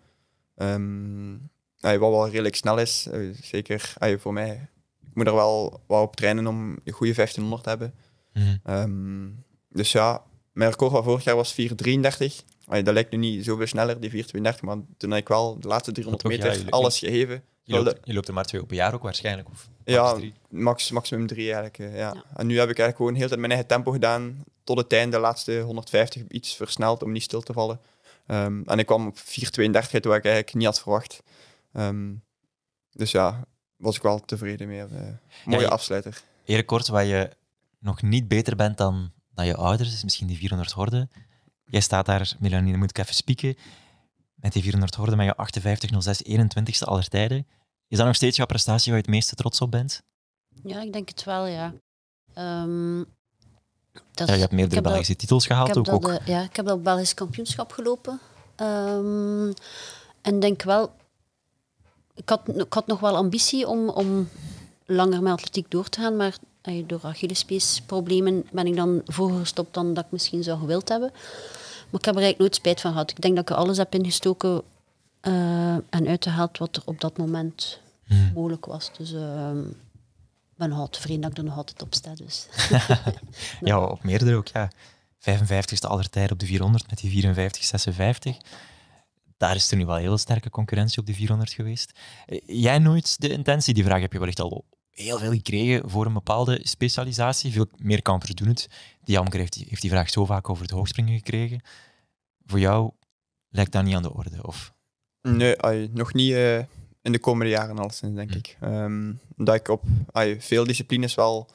Um, allee, wat wel redelijk snel is, eh, zeker allee, voor mij. Ik moet er wel wat op trainen om een goede 1500 te hebben. Mhm. Ehm, dus ja, mijn record van vorig jaar was 433. dat lijkt nu niet zoveel sneller, die 432, maar toen heb ik wel de laatste 300 meter alles gegeven. Je loopt, er maar twee op een jaar ook waarschijnlijk? Of ja, drie. Max, maximum drie eigenlijk. Eh, ja. En nu heb ik eigenlijk gewoon heel tijd mijn eigen tempo gedaan. Tot het einde, de laatste 150 iets versneld om niet stil te vallen. Ehm, en ik kwam op 4,32 waar ik eigenlijk niet had verwacht. Ehm, dus ja, was ik wel tevreden mee. Eh, mooie ja, afsluiter. Eerlijk kort, waar je nog niet beter bent dan, dan je ouders, is misschien die 400 horden. Jij staat daar, Melanie, dan moet ik even spieken met die 400 hoorde met je 58, 06, 21ste aller tijden. Is dat nog steeds jouw prestatie waar je het meeste trots op bent? Ja, ik denk het wel, ja. Um, dat je hebt meerdere Belgische titels gehaald ook. ook. ja, ik heb dat Belgisch kampioenschap gelopen. Ehm, en denk wel, ik had, ik had nog wel ambitie om, om langer met atletiek door te gaan, maar eh, door problemen ben ik dan vroeger gestopt dan dat ik misschien zou gewild hebben. Maar ik heb er eigenlijk nooit spijt van gehad. Ik denk dat ik alles heb ingestoken eh, en uitgehaald wat er op dat moment hmm. mogelijk was. Dus ehm, ik ben altijd tevreden dat ik er nog altijd op sta. Dus. ja, op meerdere ook. Ja. 55ste aller op de 400 met die 54, 56 daar is er nu wel heel sterke concurrentie op de 400 geweest. Eh, jij nooit de intentie, die vraag heb je wellicht al heel veel gekregen voor een bepaalde specialisatie. Veel meer kan doen het. Die Jamker heeft, heeft die, vraag zo vaak over het hoogspringen gekregen. Voor jou lijkt dat niet aan de orde, of? Nee, nog niet eh, in de komende jaren sinds, denk hm. ik. Um, ehm, dat ik op veel disciplines wel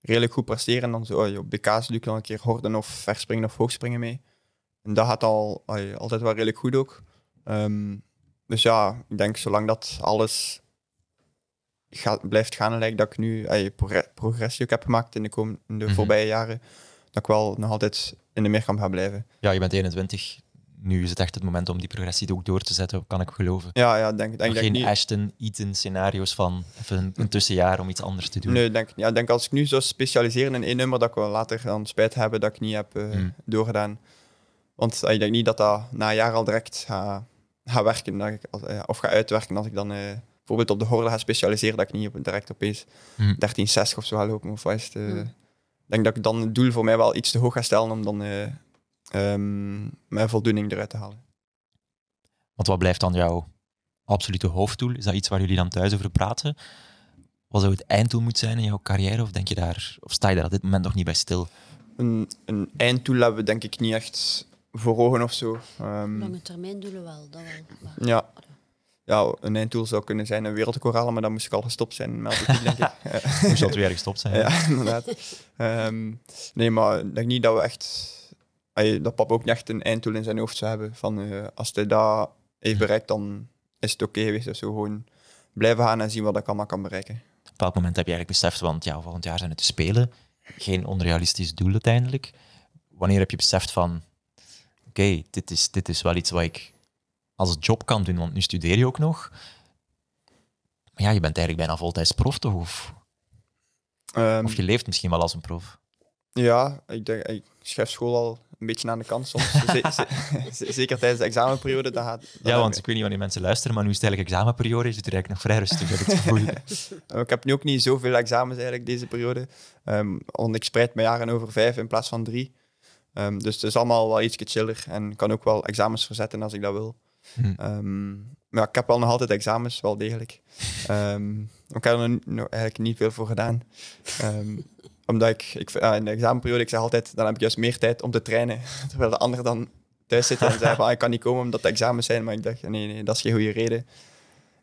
redelijk goed presteren. dan zo, op BK's doe ik een keer horden of verspringen of hoogspringen mee. En dat gaat al, altijd wel redelijk goed ook. Ehm, dus ja, ik denk zolang dat alles ga, blijft gaan lijkt dat ik nu je progressie ook heb gemaakt in de, komende, mhm. voorbije jaren, dat ik wel nog altijd in de meerkamp ga blijven. Ja, je bent 21. Nu is het echt het moment om die progressie ook door te zetten, kan ik geloven. Ja, ja denk, denk, geen niet. Ashton, Eaton scenario's van even een, tussenjaar om iets anders te doen. Nee, denk, ja, denk als ik nu zou specialiseren in één nummer, dat ik wel later dan spijt hebben dat ik niet heb eh, mhm. doorgedaan. Want ik denk niet dat dat na een jaar al direct gaat ga werken dat ik, of ga uitwerken als ik dan eh, bijvoorbeeld op de horde ga specialiseren, dat ik niet op, direct opeens 1360 hm. of zo ga lopen. Of wat is eh, hm. denk dat ik dan het doel voor mij wel iets te hoog ga stellen om dan eh, ehm, mijn voldoening eruit te halen. Want wat blijft dan jouw absolute hoofddoel? Is dat iets waar jullie dan thuis over praten? Wat zou het einddoel moeten zijn in jouw carrière? Of, denk je daar, of sta je daar op dit moment nog niet bij stil? Een, een einddoel hebben we denk ik niet echt voor ogen of zo. Um, Lange termijn doelen wel, dat wel. Ja, ja, een einddoel zou kunnen zijn een wereldkorale maar dan moest ik al gestopt zijn. Meld ik, denk ik. moest altijd weer gestopt zijn. inderdaad. Ehm, nee, maar ik denk niet dat we echt... Dat papa ook niet echt een einddoel in zijn hoofd zou hebben. Van, eh, als hij dat heeft bereikt, dan is het oké geweest. Of dus zo gewoon blijven gaan en zien wat ik allemaal kan bereiken. Op welk moment heb je eigenlijk beseft, want ja, volgend jaar zijn het te spelen. Geen onrealistisch doel uiteindelijk. Wanneer heb je beseft van, oké, dit, is, dit is wel iets wat ik als job kan doen, want nu studeer je ook nog. Maar ja, je bent eigenlijk bijna voltijds prof, te Of, ehm, of je leeft misschien wel als een prof. Ja, ik, denk, ik schrijf school al een beetje aan de kant soms. zeker tijdens de examenperiode. Dat gaat, ja, want ik weet niet wanneer mensen luisteren, maar nu is het eigenlijk examenperiode, is het er nog vrij rustig, heb ik eh, ik heb nu ook niet zoveel examens eigenlijk deze periode, um, want ik spreid mijn jaren over vijf in plaats van drie. Ehm, dus het is allemaal wel iets chiller en kan ook wel examens verzetten als ik dat wil. Hm. Ehm, maar ja, ik heb wel nog altijd examens, wel degelijk. Um, ik heb er eigenlijk niet veel voor gedaan. Ehm, omdat ik, ik in de examenperiode, ik zeg altijd, dan heb ik juist meer tijd om te trainen. Terwijl de ander dan thuis zitten en zegt, ah, ik kan niet komen omdat de examens zijn. Maar ik dacht, nee, nee, dat is geen goede reden.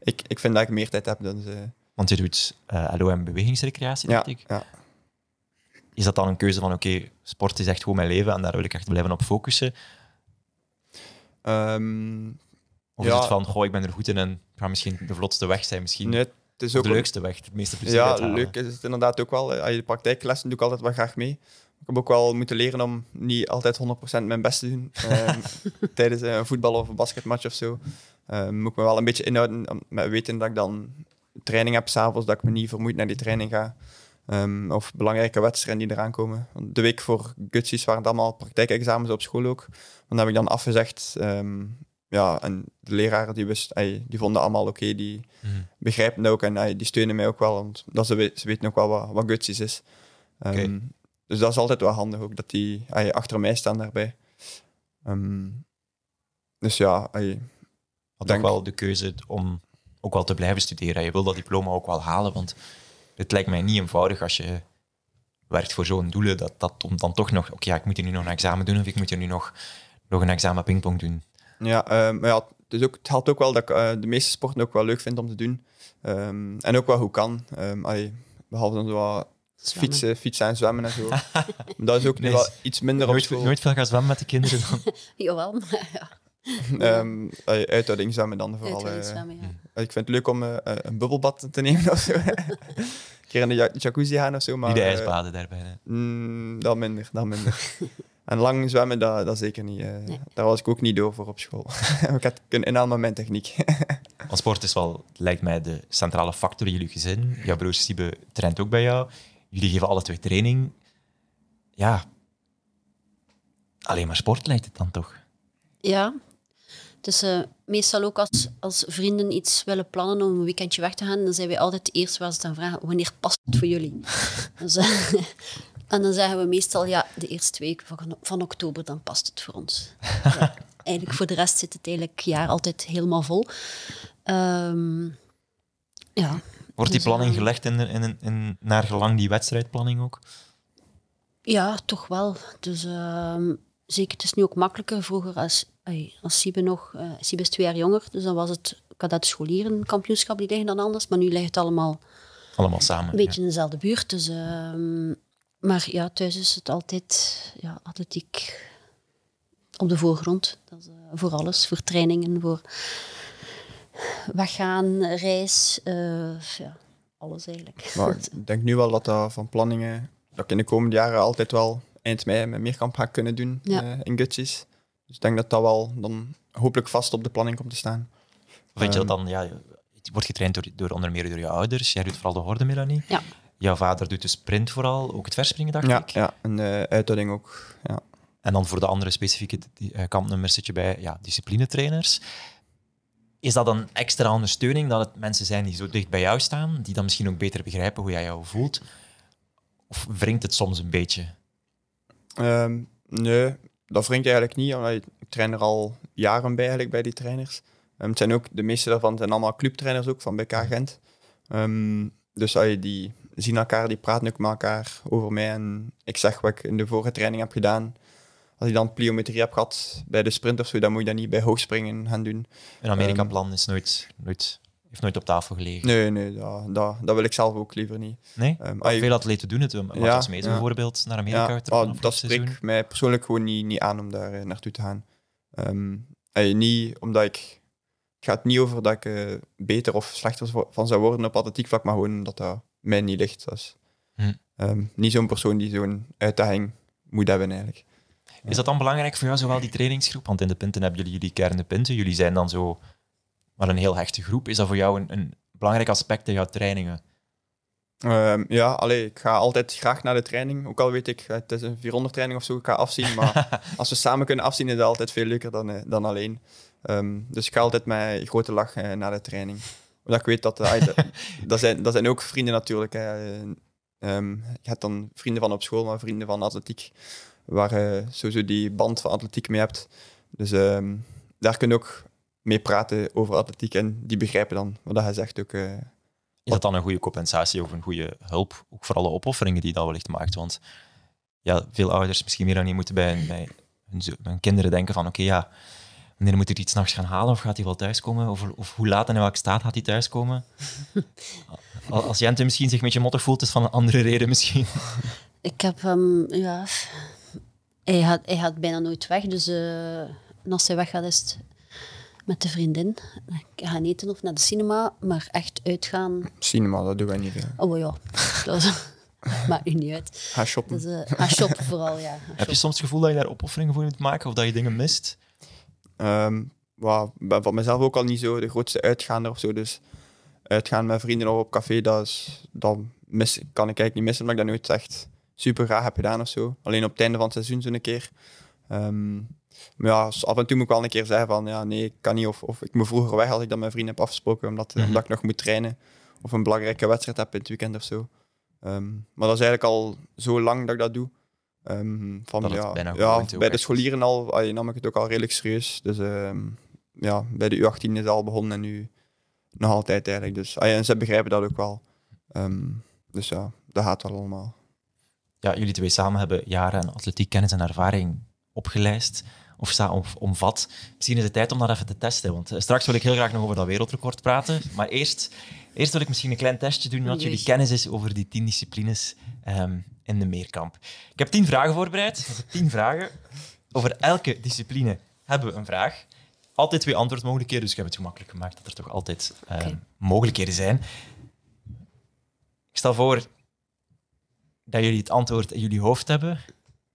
Ik, ik vind dat ik meer tijd heb dan ze. Want je doet uh, eh, LOM bewegingsrecreatie, ja, denk ik. Ja. Is dat dan een keuze van, oké, sport is echt gewoon mijn leven en daar wil ik echt blijven op focussen? Of ja. is het van, goh, ik ben er goed in en ga misschien de vlotste weg zijn, misschien nee, het is ook de leukste weg, het meeste plezier Ja, leuk is het inderdaad ook wel. Als je praktijklessen doe ik altijd wel graag mee. Ik heb ook wel moeten leren om niet altijd 100% mijn best te doen ehm, tijdens eh, een voetbal- of een basketmatch of zo. Ehm, moet ik me wel een beetje inhouden met weten dat ik dan training heb s'avonds, dat ik me niet vermoeid naar die training ga. Ehm, of belangrijke wedstrijden die eraan komen. De week voor Gutsies waren het allemaal praktijkexamens op school ook. Dan heb ik dan afgezegd, ja, en de leraren die wist, die vonden allemaal oké, die mm. begrijpen ook en die steunen mij ook wel, want dat ze, ze weten ook wel wat, wat Gutsies is. Ehm, dus dat is altijd wel handig ook, dat die achter mij staan daarbij. Ehm, dus ja, hey, had denk... ook wel de keuze om ook wel te blijven studeren. Je wil dat diploma ook wel halen, want het lijkt mij niet eenvoudig als je werkt voor zo'n doelen, dat, dat om dan toch nog, oké, ja, ik moet nu nog een examen doen of ik moet er nu nog, nog een examen pingpong doen. Ja, ehm, maar ja, dus ook, het helpt ook wel dat ik eh, de meeste sporten ook wel leuk vind om te doen. Ehm, en ook wel hoe kan. Ehm, behalve dan zo Fietsen, fietsen en zwemmen en zo. dat is ook wel iets minder nooit, op school. Nooit veel gaan zwemmen met de kinderen dan? Jawel, maar ja. um, uithouding zwemmen dan vooral. Eh, ik vind het leuk om eh, een bubbelbad te nemen of zo keer in de jacuzzi gaan of zo. Maar, Niet de eh, ijsbaden daarbij. Mm, dat minder, dat minder. En lang zwemmen, dat, dat zeker niet. Uh, Daar was ik ook niet door voor op school. ik had een inhaal met mijn techniek. Want sport is wel, lijkt mij, de centrale factor in jullie gezin. Jouw broers, Siebe traint ook bij jou. Jullie geven alle twee training. Ja, alleen maar sport lijkt het dan toch? Ja, dus eh, meestal ook als, als vrienden iets willen plannen om een weekendje weg te gaan, dan zijn wij altijd eerst waar ze dan vragen, wanneer past het voor jullie? en dan zeggen we meestal, ja, de eerste week van, van oktober, dan past het voor ons. eigenlijk voor de rest zit het eigenlijk jaar altijd helemaal vol. Ehm, ja. Wordt die dus, planning eh, gelegd in, in, in, naar gelang die wedstrijdplanning ook? Ja, toch wel. Dus ehm, zeker, het is nu ook makkelijker. Vroeger als als Sibe nog, uh, is twee jaar jonger, dus dan was het kadetscholierenkampioenschap, die liggen dan anders. Maar nu ligt het allemaal, allemaal samen. Een beetje in dezelfde buurt. Dus, ehm, maar ja, thuis is het altijd ja, atletiek op de voorgrond. Dat is, eh, voor alles, voor trainingen, voor weggaan, reis, eh, ja, alles eigenlijk. Maar ik denk nu wel dat dat van planningen, dat ik in de komende jaren altijd wel eind mei met Meerkamp ga kunnen doen in Gutsjes. Dus ik denk dat dat wel dan hopelijk vast op de planning komt te staan. Vind je dat ehm, dan, ja, wordt getraind door, door onder meer door je ouders. Jij doet vooral de horde, Melanie. Ja. Jouw vader doet de sprint vooral, ook het verspringen, dacht ja, ik. Ja, en de uithouding ook. Ja. En dan voor de andere specifieke eh, kampnummers zit je bij ja, disciplinetrainers. Is dat een extra ondersteuning dat het mensen zijn die zo dicht bij jou staan, die dan misschien ook beter begrijpen hoe jij jou voelt? Of wringt het soms een beetje? Ehm, nee, dat wringt eigenlijk niet, omdat ik train er al jaren bij eigenlijk bij die trainers. Ehm, het zijn ook, de meeste daarvan zijn allemaal clubtrainers ook van BK Gent. Ehm, dus die zien elkaar, die praten ook met elkaar over mij. En ik zeg wat ik in de vorige training heb gedaan. Als je dan pliometrie heb gehad bij de sprinters, dan moet je dat niet bij hoogspringen gaan doen. Een Amerika-plan ehm, is nooit, nooit heeft nooit op tafel gelegen. Nee, nee, ja, dat, dat wil ik zelf ook liever niet. Nee? Um, veel atleten doen het. wat eh, ja, Smeets bijvoorbeeld naar Amerika te gaan. Ah, dat spreekt mij persoonlijk gewoon niet, niet aan om daar eh, naartoe te gaan. Um, ehm, hey, niet omdat ik... Het gaat niet over dat ik eh, beter of slechter van zou worden op atletiek vlak, maar gewoon dat dat mij niet ligt. Dus, hm. Ehm, niet zo'n persoon die zo'n uitdaging moet hebben eigenlijk. Is dat dan belangrijk voor jou, zowel die trainingsgroep? Want in de punten hebben jullie jullie kern de punten. Jullie zijn dan zo maar een heel hechte groep. Is dat voor jou een, een belangrijk aspect in jouw trainingen? Ehm, ja, allee, ik ga altijd graag naar de training. Ook al weet ik, het is een 400 training of zo, ik ga afzien. Maar als we samen kunnen afzien, is dat altijd veel leuker dan, eh, dan alleen. Ehm, dus ik ga altijd met grote lach eh, naar de training. Omdat ik weet dat... Eh, dat, zijn, dat zijn ook vrienden natuurlijk. Ehm, je hebt dan vrienden van op school, maar vrienden van atletiek. Waar je sowieso die band van atletiek mee hebt. Dus daar kun je ook mee praten over atletiek en die begrijpen dan wat hij zegt ook. Eh, is dat dan een goede compensatie of een goede hulp, ook voor alle opofferingen die dat wellicht maakt? Want ja, veel ouders misschien meer dan niet moeten bij hun, bij hun, kinderen denken van oké, ja, wanneer moet ik iets nachts gaan halen of gaat hij wel thuiskomen? Of, of hoe laat en in welk staat gaat hij thuiskomen? Als Jente misschien zich een beetje mottig voelt, is van een andere reden misschien. Ik heb hem, ja, hij gaat, hij gaat bijna nooit weg, dus eh, als hij weggaat is het met de vriendin gaan eten of naar de cinema, maar echt uitgaan. Cinema, dat doen wij niet. Oh ja, dat maakt u niet uit. Ga shoppen. Eh, ga shoppen vooral, ja. Heb je soms het gevoel dat je daar opofferingen voor moet maken of dat je dingen mist? Um, ehm, ben van mezelf ook al niet zo de grootste uitgaander of zo. Dus uitgaan met vrienden of op café, dat, is, mis, kan ik eigenlijk niet missen, omdat ik dat nooit echt super graag heb gedaan of zo. Alleen op het einde van het seizoen zo'n keer. Ehm, maar ja, af en toe moet ik wel een keer zeggen van ja, nee, ik kan niet. Of, of ik moet vroeger weg als ik dat mijn vrienden heb afgesproken, omdat, eh, mhm. ik nog moet trainen. Of een belangrijke wedstrijd heb in het weekend of zo. Ehm, maar dat is eigenlijk al zo lang dat ik dat doe. Ehm, van, ja, ja bij de scholieren al allee, nam ik het ook al redelijk serieus. Dus ehm, ja, bij de U18 is het al begonnen en nu nog altijd eigenlijk. Dus allee, ah en ze begrijpen dat ook wel. dus ja, dat gaat wel allemaal. Ja, jullie twee samen hebben jaren aan atletiek kennis en ervaring opgeleist of sta omvat. Misschien is het tijd om dat even te testen. Want eh, straks wil ik heel graag nog over dat wereldrecord praten. Maar eerst, eerst wil ik misschien een klein testje doen, wat oh, jullie kennis is over die tien disciplines ehm, in de meerkamp. Ik heb tien vragen voorbereid. Dat tien vragen. Over elke discipline hebben we een vraag. Altijd twee antwoordmogelijkheden, dus ik heb het gemakkelijk gemaakt dat er toch altijd um, mogelijkheden zijn. Ik stel voor dat jullie het antwoord in jullie hoofd hebben.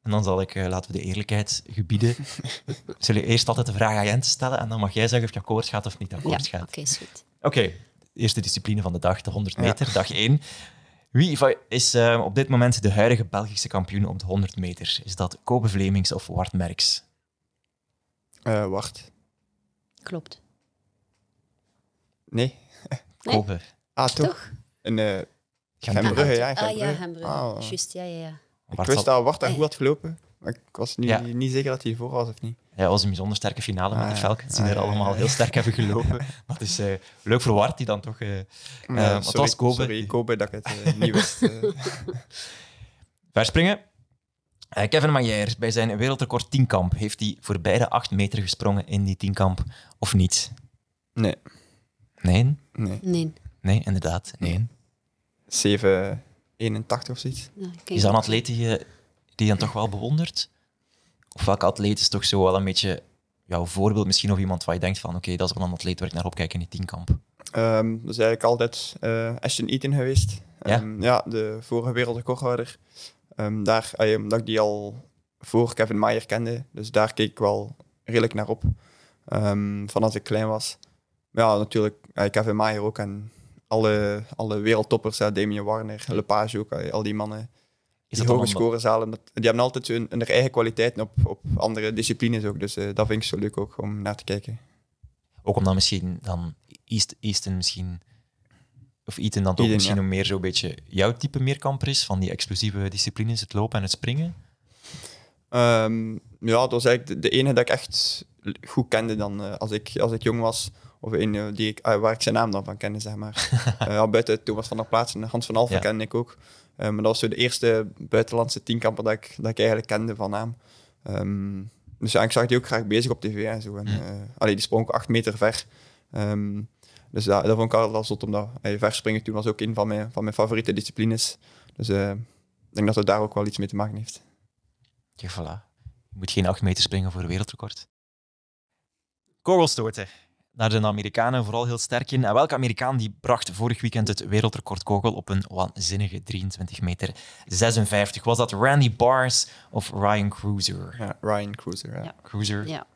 En dan zal ik, eh, laten we de eerlijkheid gebieden, zullen je eerst altijd de vraag aan Jens stellen en dan mag jij zeggen of je akkoord gaat of niet akkoord ja, gaat. Oké, okay, Oké, eerste discipline van de dag, de 100 meter, dag 1. Wie is eh, op dit moment de huidige Belgische kampioen op de 100 meter? Is dat Kobe Vlemings of Wart Merks? Eh, Wart. Klopt. Nee. Kobe. Ah, toch? toch? Een, ja. Ah ja, Hembrugge. Ah, Juist, ja, ja, ja. Ik wist dat goed had gelopen. Maar ik was nu niet zeker dat hij voor was of niet. Ja, was een bijzonder sterke finale met de ah, Velk. Het zien ah, er allemaal heel sterk hebben gelopen. maar het is eh, leuk voor Wart die dan toch... Uh, sorry, was Kobe. dat ik het niet wist. Verspringen. Kevin Mayer, bij zijn wereldrecord tienkamp, heeft hij voor beide acht meter gesprongen in die tienkamp, of niet? Nee. Nee? Nee. Nee, nee inderdaad, nee. Zeven... 81 of zoiets. Ja, is dat een atleet die je, dan toch wel bewondert? Of welke atleet is toch zo wel een beetje jouw voorbeeld misschien of iemand waar je denkt van oké, dat is wel een atleet waar ik naar opkijk in die tienkamp? Um, dat is eigenlijk altijd uh, Ashton Eaton geweest. ja? Ehm, de vorige wereldrecordhouder. Um, daar, omdat ik die al voor Kevin Maier kende, dus daar keek ik wel redelijk naar op. van als ik klein was. Maar ja, natuurlijk, Kevin Maier ook en alle, alle wereldtoppers, hè, Damien Warner, Lepage ook, eh, al die mannen. Is die hoge scoren zalen. die hebben altijd hun, hun eigen kwaliteiten op, op andere disciplines ook. Dus eh, dat vind ik zo leuk ook om naar te kijken. Ook omdat misschien dan East, Easton misschien, of Eaton dan ook misschien ja. meer zo'n beetje jouw type meerkamper is, van die explosieve disciplines, het lopen en het springen? Ehm, ja, dat was eigenlijk de, ene enige dat ik echt goed kende dan eh, als, ik, als ik jong was of een eh, die ik, ah, waar ik zijn naam dan van kende, zeg maar. uh, buiten Thomas van der Plaats en Hans van Alphen kende ik ook. Eh, maar dat was zo de eerste buitenlandse tienkamper dat ik, dat eigenlijk kende van naam. Um, dus ja, ik zag die ook graag bezig op tv en zo. En, allee, die sprong ook acht meter ver. Ehm, dus dat, dat vond ik altijd wel zot, omdat hey, verspringen toen was ook een van mijn, van mijn favoriete disciplines. Dus ik denk dat het daar ook wel iets mee te maken heeft. Ja, voilà. Je moet geen acht meter springen voor een wereldrecord. Korrelstoorten daar zijn de Amerikanen vooral heel sterk in. En welke Amerikaan die bracht vorig weekend het wereldrecord kogel op een waanzinnige 23 meter 56? Was dat Randy Bars of Ryan Cruiser? Ja, Ryan Cruiser. Ja. Cruiser. Ja.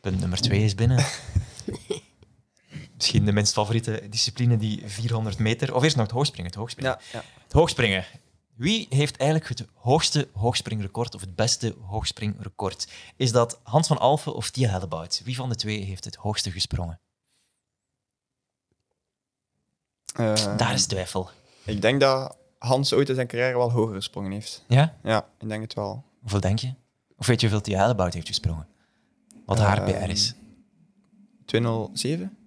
Punt nummer twee is binnen. Misschien de minst favoriete discipline, die 400 meter. Of eerst nog het hoogspringen. Het hoogspringen. Ja, ja. Het hoogspringen. Wie heeft eigenlijk het hoogste hoogspringrecord of het beste hoogspringrecord? Is dat Hans van Alphen of Tia Hellebout? Wie van de twee heeft het hoogste gesprongen? Uh, Daar is twijfel. Ik denk dat Hans ooit in zijn carrière wel hoger gesprongen heeft. Ja? Ja, ik denk het wel. Hoeveel denk je? Of weet je hoeveel Tia Hellebout heeft gesprongen? Wat haar eh, PR is? 207?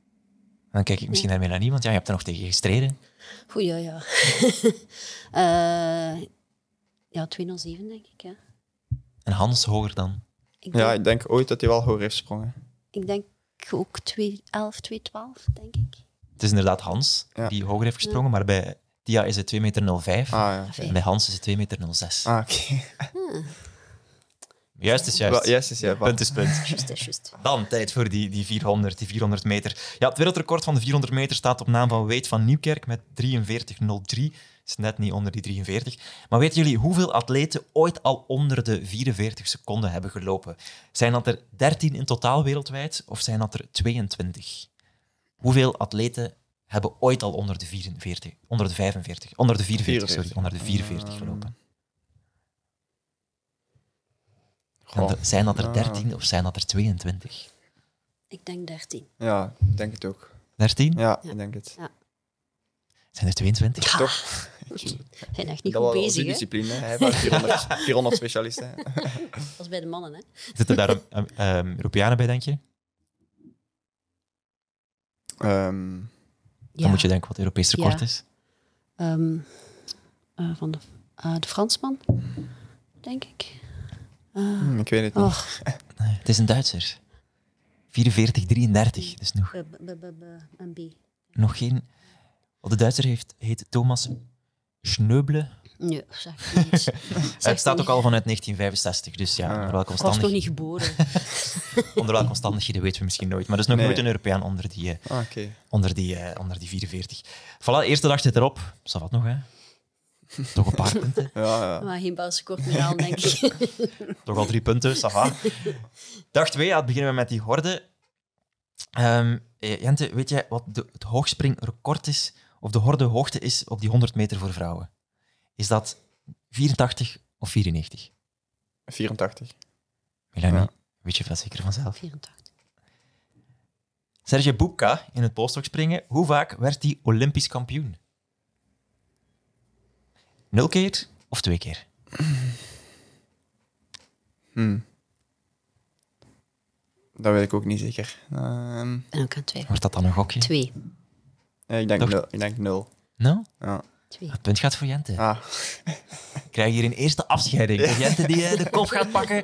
dan kijk ik misschien naar Melanie, want ja, je hebt er nog tegen gestreden. Goed, ja, ja. uh, ja, 207 denk ik, ja. En Hans hoger dan? ja, ik denk ooit dat hij wel hoger heeft sprongen. Ik denk ook 211, 212, denk ik. Het is inderdaad Hans die hoger heeft gesprongen, maar bij Tia is het 2,05 meter. ah, ja. En bij Hans is het 2,06 meter. Ah, oké. Ah. Juist is juist. juist is juist. Punt is punt. is Dan tijd voor die, die, 400, die 400 meter. Ja, het wereldrecord van de 400 meter staat op naam van Weet van Nieuwkerk met 43.03. Is net niet onder die 43. Maar weten jullie hoeveel atleten ooit al onder de 44 seconden hebben gelopen? Zijn dat er 13 in totaal wereldwijd of zijn dat er 22? Hoeveel atleten hebben ooit al onder de, 44, onder de 45, onder de 44, sorry, onder de 44 gelopen? Goh. zijn dat er 13 ah. of zijn dat er 22? Ik denk 13. Ja, ik denk het ook. 13? Ja, ik denk het. Zijn er 22? Ja. Toch? Zijn echt niet dat goed bezig, discipline, hè? 400, 400 specialisten. Dat is bij de mannen, hè? Zitten daar um, Europeanen bij, denk je? Um, dan ja. moet je denken wat Europees record ja. is. Um, uh, van de, uh, de Fransman, denk ik. Ah. Hm, ik weet het niet. het is een Duitser. 44, 33. Dus nog. Een B. Nog geen. de Duitser heeft, heet Thomas Schneubele. Nee, zeg niet. het staat ook al vanuit 1965, dus ja, ah. onder welke omstandigheden... was toch niet geboren? onder welke omstandigheden weten we misschien nooit. Maar er is nog nee. nooit een Europeaan onder die, eh, ah, onder, die, eh, onder die 44. Voilà, eerste dag zit erop. Zal wat nog, hè? Toch een paar punten. Ja, ja. Maar geen balsakort meer aan, denk ik. Toch al drie punten, safa. Dag twee, ja, het beginnen we met die horde. Um, Jente, weet jij wat de, het hoogspringrecord is, of de horde hoogte is op die 100 meter voor vrouwen? Is dat 84 of 94? 84. Milani, ja. weet je veel zeker vanzelf? 84. Serge boekka in het springen. hoe vaak werd hij Olympisch kampioen? Nul keer of twee keer? Hmm. Dat weet ik ook niet zeker. Um, en ook aan twee. Wordt dat dan een gokje? Twee. ik, denk nul, ik denk nul. Nul? Ja. Twee. Het punt gaat voor Jente. Ah. Ik krijg hier een eerste afscheiding. Jente die eh, de kop gaat pakken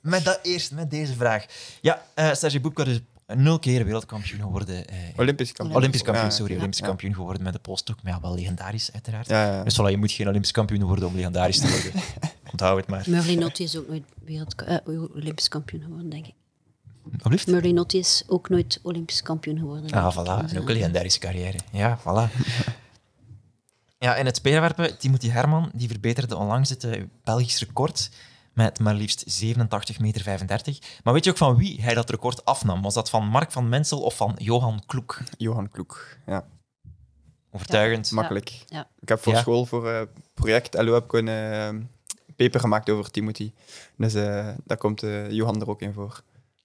met, dat eerst, met deze vraag. Ja, uh, Serge Boepka, dus eh, nul keer wereldkampioen geworden. Eh, Olympisch kampioen. Olympisch kampioen, sorry. Olympisch kampioen geworden met de polstok. Maar ja, wel legendarisch, uiteraard. Ja, dus voilà, je moet geen Olympisch kampioen worden om legendarisch te worden. Onthoud het maar. Murray Notti is ook nooit wereld, eh, Olympisch kampioen geworden, denk ik. Alblieft. Murray Notti is ook nooit Olympisch kampioen geworden. Ah, voilà. En dus, ook een legendarische carrière. Ja, voilà. ja, en het spelerwerpen, Timothy Herman, die verbeterde onlangs het Belgisch record met maar liefst 87,35 meter. Maar weet je ook van wie hij dat record afnam? Was dat van Mark van Mensel of van Johan Kloek? Johan Kloek, ja. Overtuigend. Makkelijk. Ja. Ik heb voor school, voor uh, project LO, heb ik een eh, paper gemaakt over Timothy. Dus eh, daar komt Johan er ook in voor.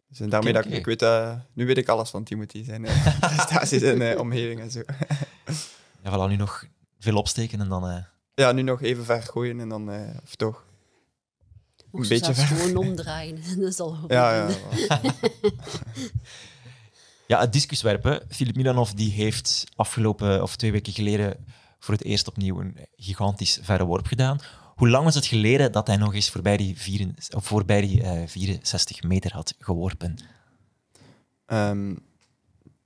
Dus en daarmee dat ik, nu weet ik alles van Timothy, zijn prestaties en omgeving en zo. ja, gaan nu nog veel opsteken en dan... Ja, nu nog even ver en dan, of toch, een beetje gewoon omdraaien. dat is al ja, ja. ja, het discuswerpen. Filip Milanov die heeft afgelopen of twee weken geleden voor het eerst opnieuw een gigantisch verre worp gedaan. Hoe lang is het geleden dat hij nog eens voorbij die, vier, voorbij die uh, eh, 64 meter had geworpen? Ehm,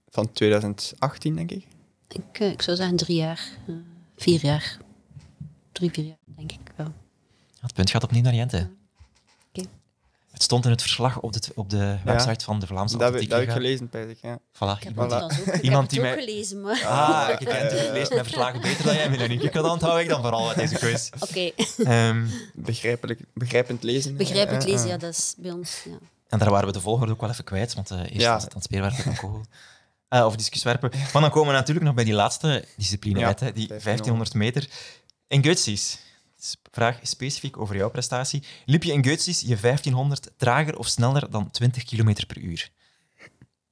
van 2018, denk ik. Ik, eh, ik zou zeggen drie jaar, eh, vier jaar. Drie, vier jaar, denk ik wel. het punt gaat opnieuw naar Jente. Het stond in het verslag op de, op de website van de Vlaamse dat Dat heb ik gelezen, Peter. Ja. Voilà, ik heb iemand, ik heb die het mij... gelezen. Ah, ik ken het mijn verslagen beter dan jij, Melanie. Ik kan onthoud ik dan vooral deze quiz. Oké. Ehm, Begrijpelijk, begrijpend lezen. Begrijpend lezen, ja, dat is bij ons. Ja. En daar waren we de volgorde ook wel even kwijt, want eh, eerst was het aan het speerwerpen van Kogel. Eh, of discuswerpen. Maar dan komen we natuurlijk nog bij die laatste discipline, die 1500 meter. In Gutsies vraag specifiek over jouw prestatie. Liep je in Geutzis je 1500 trager of sneller dan 20 km per uur?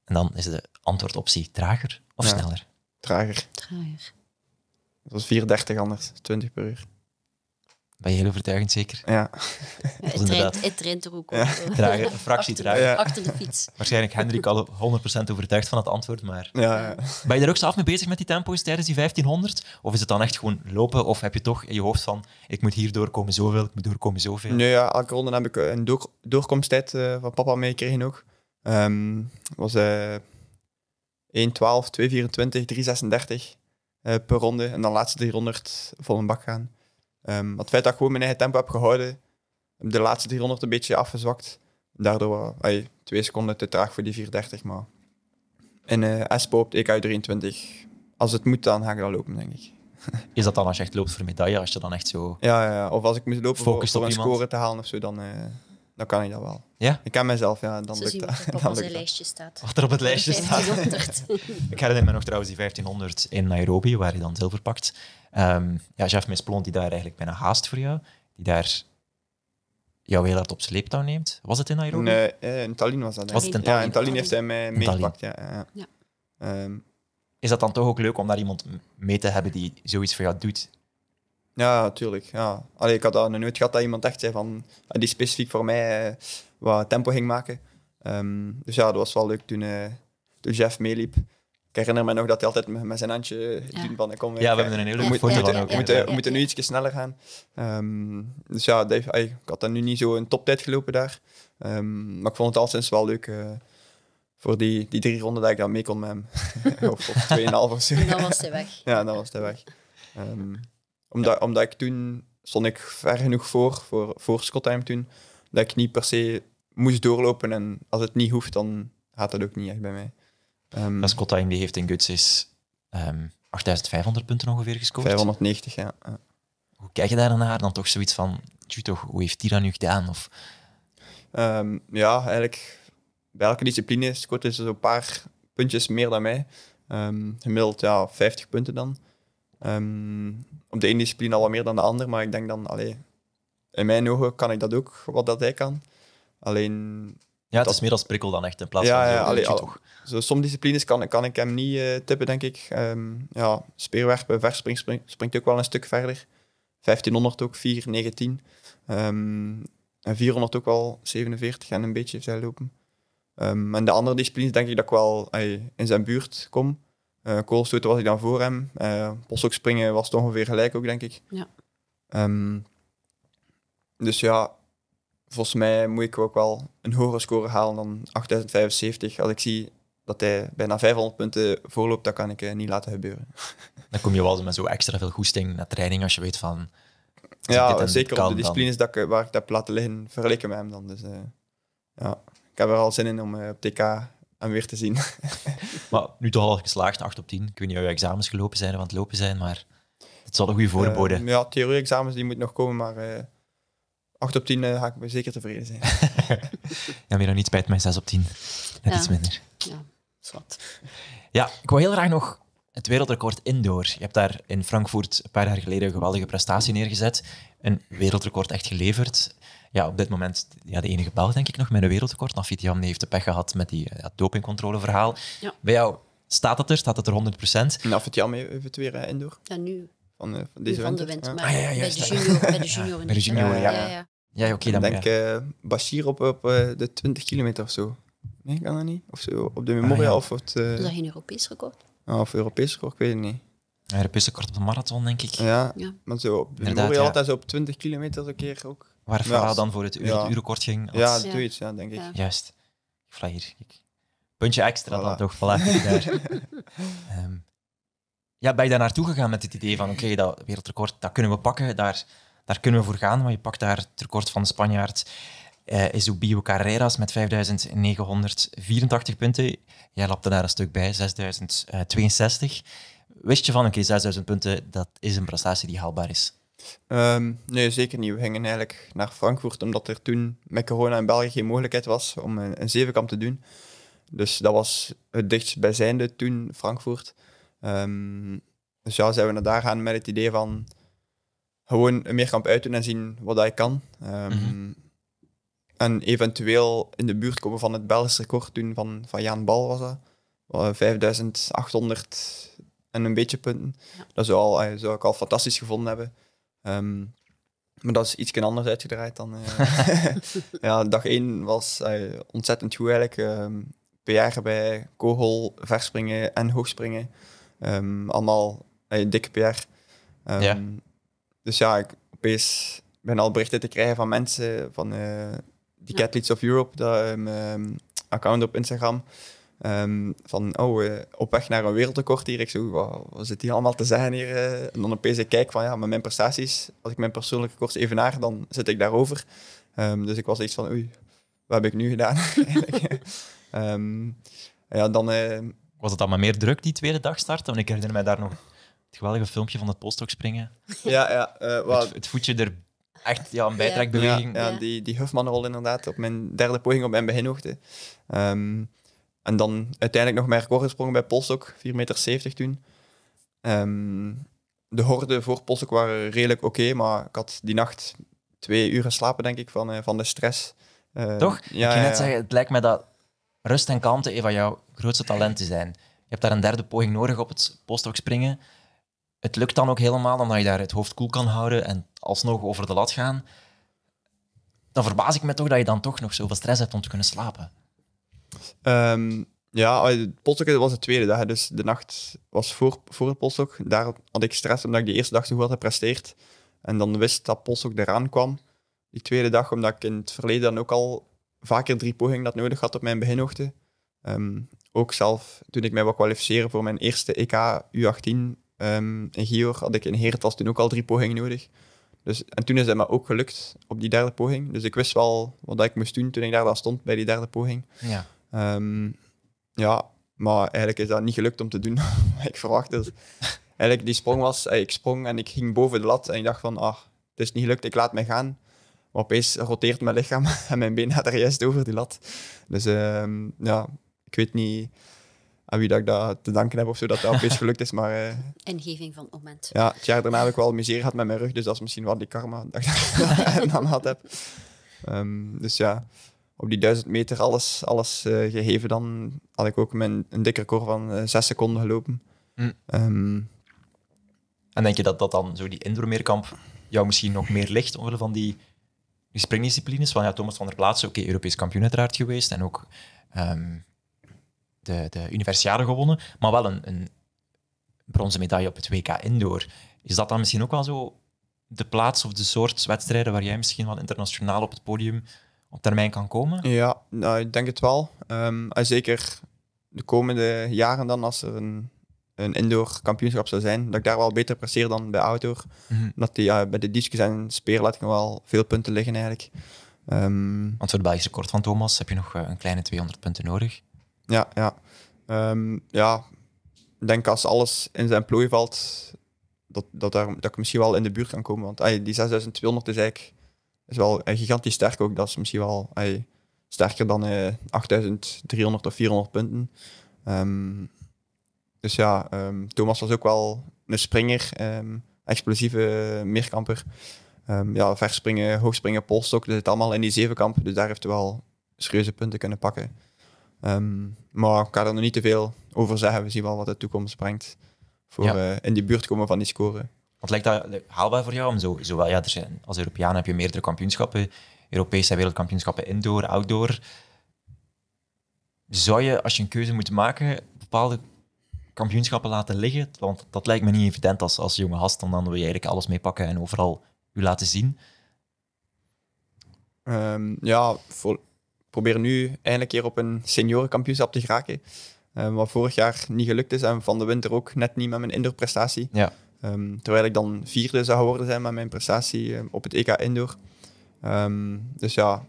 En dan is de antwoordoptie trager of sneller? Trager. Trager. Dat was 4,30 anders, 20 per uur ben je heel overtuigend zeker. Ja. het, traint, het traint er ook op. Ja. fractie achter, dragen. Achter de fiets. Waarschijnlijk Hendrik al 100% overtuigd van het antwoord, maar... Ja, ben je er ook zelf mee bezig met die tempo's tijdens die 1500? Of is het dan echt gewoon lopen? Of heb je toch in je hoofd van, ik moet hier doorkomen zoveel, ik moet doorkomen zoveel? Nee, ja, elke ronde heb ik eh, een door, doorkomsttijd eh, van papa meegekregen ook. Um, was uh, 1.12, 2.24, 3.36 uh, per ronde. En dan laatste 300 vol een bak gaan. Um, het feit dat ik gewoon mijn eigen tempo heb gehouden, heb de laatste 300 een beetje afgezwakt. Daardoor twee seconden te traag voor die 430. Maar in uh, eh, Espo op de 23, e als het moet, dan ga ik dat lopen, denk ik. Is dat dan als je echt loopt voor medaille, als je dan echt zo... Ja, ja of als ik moet lopen voor, een score te halen of zo, dan... Eh, dan kan ik dat wel. Ja? Ik kan mezelf, ja, dan lukt dat. Wat op zijn lijstje staat. Wat er op het lijstje staat. ik herinner me nog trouwens die 1500 in Nairobi, waar je dan zilver pakt. Um, ja, Jeff die daar eigenlijk bijna haast voor jou, die daar jou heel hard op sleeptouw neemt. Was het in Nairobi? Nee, eh, in Tallinn was dat. Was in Tallinn? Ja, in Tallinn heeft hij mij meegepakt. Ja, ja. ja. Ehm, is dat dan toch ook leuk om daar iemand mee te hebben die zoiets voor jou doet? Ja, tuurlijk Ja. Allee, ik had daar nooit gehad dat iemand echt zei van, ah, die specifiek voor mij eh, wat tempo ging maken. Ehm, dus ja, dat was wel leuk toen, eh, toen Jeff meeliep. Ik herinner me nog dat hij altijd met zijn handje ja. van ik Ja, we hebben er een hele leuke foto ook. We moeten, moeten nu ietsje sneller gaan. Ehm, dus ja, ik had dan nu niet zo een toptijd gelopen daar. Ehm, maar ik vond het al sinds wel leuk eh, voor die, die drie ronden dat ik dan mee kon met hem. of, of of zo. En dan was hij weg. ja, dan was hij weg omdat, omdat ik toen stond ik ver genoeg voor, voor, voor toen, dat ik niet per se moest doorlopen. En als het niet hoeft, dan gaat dat ook niet echt bij mij. Um, ehm, Scott Time die heeft in Gutsis ehm, 8500 punten ongeveer gescoord. 590, ja. Hoe kijk je daar Dan toch zoiets van, toch, hoe heeft die dat nu gedaan? Of... Ehm, ja, eigenlijk bij elke discipline scoort zo zo'n paar puntjes meer dan mij. gemiddeld ja, 50 punten dan. Ehm, op de ene discipline al wat meer dan de ander, maar ik denk dan, allee, in mijn ogen kan ik dat ook, wat dat hij kan. Alleen... Ja, het dat... is meer als prikkel dan echt, in plaats ja, van allee, toch. Zo, sommige disciplines kan, kan ik hem niet eh, tippen, denk ik. Ehm, ja, speerwerpen, verspring springt ook wel een stuk verder. 1500 ook, 4, 19. Ehm, en 400 ook wel, 47 en een beetje heeft lopen. en de andere disciplines denk ik dat ik wel in zijn buurt kom. Eh, koolstoten was ik dan voor hem. Uh, eh, Postdoc springen was het ongeveer gelijk ook, denk ik. Ja. Ehm, dus ja, volgens mij moet ik ook wel een hogere score halen dan 8075. Als ik zie dat hij bijna 500 punten voorloopt, dat kan ik eh, niet laten gebeuren. Dan kom je wel met zo extra veel goesting naar training als je weet van... Ja, zeker op de disciplines dat ik, waar ik dat heb laten liggen, vergelijken met hem dan. Dus ja, ik heb er al zin in om op TK en weer te zien. maar nu toch al geslaagd, 8 op 10. Ik weet niet of je examens gelopen zijn of aan het lopen zijn, maar het zal een goede voorbode. Uh, ja, theorie-examens die moeten nog komen, maar 8 eh, op 10 eh, ga ik zeker tevreden zijn. ja, meer dan niet spijt mij 6 op 10. Net ja. iets minder. Ja, Ja, ik wou heel graag nog het wereldrecord indoor. Je hebt daar in Frankfurt een paar jaar geleden een geweldige prestatie neergezet. Een wereldrecord echt geleverd ja, op dit moment ja, de enige Belg, denk ik nog, met een wereldrecord. Nafitiam nou, heeft de pech gehad met die ja, dopingcontroleverhaal. Ja. Bij jou staat het er? Staat het er 100%? procent? Jamni even twee weer indoor. Ja, nu. Van, uh, van deze nu winter. de ah, ja. ja, bij, de junior, bij de junior. ja. ja. oké. dan ik denk uh, Bashir op, op eh, de 20 kilometer of zo. Nee, kan dat niet? Of zo, op de Memorial. Ah, of het, Is dat geen Europees record? Ah, of Europees record, ik weet het niet. Europees record op de marathon, denk ik. Ja, maar zo op de Memorial, is op 20 kilometer een keer ook Waar Farah dan voor het, urenkort ja. ging. Als... Ja, doe ja, denk ik. Juist. Vla hier. Puntje extra dan toch. Voilà, um, ja, ben je daar naartoe gegaan met het idee van oké, dat wereldrecord, dat kunnen we pakken, daar, daar kunnen we voor gaan. Maar je pakt daar het record van de Spanjaard uh, eh, Isubio Carreras met 5.984 punten. Jij lapte daar een stuk bij, 6.062. Eh, Wist je van oké, 6.000 punten, dat is een prestatie die haalbaar is? Ehm, nee, zeker niet. We gingen eigenlijk naar Frankfurt, omdat er toen met corona in België geen mogelijkheid was om een, een zevenkamp te doen. Dus dat was het dichtstbijzijnde toen, Frankfurt. Ehm, dus ja, zijn we naar daar gaan met het idee van gewoon een meerkamp uitdoen en zien wat hij kan. Ehm, mhm. En eventueel in de buurt komen van het Belgisch record toen van, van Jan Bal was dat. 5800 eh, en een beetje punten. Dat zou, al, eh, zou ik al fantastisch gevonden hebben. Ehm, maar dat is iets anders uitgedraaid dan. Eh, ja, dag 1 was uh, ontzettend goed eigenlijk. Ehm, PR bij kogel, verspringen en hoogspringen. Um, allemaal uh, dikke PR. ja. Dus ja, ik opeens ben al berichten te krijgen van mensen van die ja. of Europe, dat, account op Instagram. Ehm, van, oh, eh, op weg naar een wereldtekort hier. Ik zo, wat, wat zit hier allemaal te zeggen hier? Eh? en dan opeens ik kijk van, ja, met mijn prestaties, als ik mijn persoonlijke even evenaar, dan zit ik daarover. Um, dus ik was iets van, oei, wat heb ik nu gedaan um, ja, dan... Eh, was het dan maar meer druk die tweede dag starten? Want ik herinner mij daar nog het geweldige filmpje van het postdoc springen. Ja, ja. wat het, het voetje er echt ja, een bijtrekbeweging. Ja, ja, die, die Huffman-rol inderdaad, op mijn derde poging op mijn beginhoogte. Um, en dan uiteindelijk nog mijn record gesprongen bij Polstok, 4,70 meter toen. Ehm, de horden voor Polstok waren redelijk oké, maar ik had die nacht twee uur geslapen, denk ik, van, eh, van de stress. Ehm, toch? Ja, ik ging net zeggen, het lijkt me dat rust en kalmte een van jouw grootste talenten zijn. Je hebt daar een derde poging nodig op het Polstok springen. Het lukt dan ook helemaal, omdat je daar het hoofd koel kan houden en alsnog over de lat gaan dan verbaas ik me toch dat je dan toch nog zoveel stress hebt om te kunnen slapen. Um, ja, eh, Polstok was de tweede dag. Dus de nacht was voor, voor het Polstok. Daar had ik stress omdat ik de eerste dag zo goed had gepresteerd. En dan wist dat Polstok eraan kwam. Die tweede dag, omdat ik in het verleden dan ook al vaker drie pogingen dat nodig had op mijn beginhoogte. Ehm, ook zelf, toen ik mij wou kwalificeren voor mijn eerste EK U18 ehm, in Gior, had ik in Herentals toen ook al drie pogingen nodig. Dus, en toen is het me ook gelukt op die derde poging. Dus ik wist wel wat ik moest doen toen ik daar dan stond bij die derde poging. Ja. Um, ja, maar eigenlijk is dat niet gelukt om te doen wat ik verwachtte. Dus eigenlijk die sprong was, eh, ik sprong en ik ging boven de lat en ik dacht van, ah, het is niet gelukt, ik laat mij gaan. Maar opeens roteert mijn lichaam en mijn been gaat er juist over die lat. Dus um, ja, ik weet niet aan wie dat ik dat te danken heb of zo, dat dat opeens gelukt is. Maar, uh, eh, Ingeving van het moment. Ja, het jaar daarna heb ik wel miserie gehad met mijn rug, dus dat is misschien wel die karma dat ik dat aan had heb. Ehm, dus ja, op die duizend meter alles, alles eh, gegeven, dan had ik ook mijn, een dikke record van eh, zes 6 seconden gelopen. Hm. Ehm, en denk je dat dat dan zo die indoormeerkamp jou misschien nog meer ligt omwille van die, die springdisciplines? Want ja, Thomas van der Plaatsen, oké, okay, Europees kampioen uiteraard geweest en ook ehm, de, de universiade gewonnen, maar wel een, een bronzen medaille op het WK indoor. Is dat dan misschien ook wel zo de plaats of de soort wedstrijden waar jij misschien wel internationaal op het podium op termijn kan komen? Ja, nou, ik denk het wel. Um, zeker de komende jaren dan, als er een, een indoor kampioenschap zou zijn, dat ik daar wel beter presteer dan bij outdoor. Mhm. Dat die, uh, bij de discus en speerlettingen wel veel punten liggen eigenlijk. Ehm, want voor de Belgisch kort van Thomas heb je nog eh, een kleine 200 punten nodig. Ja, ja. Ehm, ja, ik denk als alles in zijn plooi valt, dat, dat, daar, dat ik misschien wel in de buurt kan komen. Want die 6200 is eigenlijk is wel eh, gigantisch sterk ook. Dat is misschien wel eh, sterker dan 8300 eh, of 400 punten. Ehm, dus ja, ehm, Thomas was ook wel een springer, ehm, explosieve meerkamper. ja, verspringen, hoogspringen, polstok, dat dus zit allemaal in die zevenkamp. Dus daar heeft hij wel serieuze punten kunnen pakken. maar ik kan er nog niet te veel over zeggen. We zien wel wat de toekomst brengt voor ja. in die buurt komen van die scoren. Want lijkt dat haalbaar voor jou? Om zo, zowel, ja, er zijn, als Europeaan heb je meerdere kampioenschappen, Europese en wereldkampioenschappen indoor, outdoor. Zou je, als je een keuze moet maken, bepaalde kampioenschappen laten liggen? Want dat lijkt me niet evident als, als jonge gast. Dan, dan wil je eigenlijk alles meepakken en overal je laten zien. Um, ja, voor, probeer nu eindelijk keer op een seniorenkampioenschap te geraken. Ehm, wat vorig jaar niet gelukt is en van de winter ook net niet met mijn indoorprestatie. Ja. Um, terwijl ik dan vierde zou worden zijn met mijn prestatie ehm, op het EK Indoor. Um, dus ja,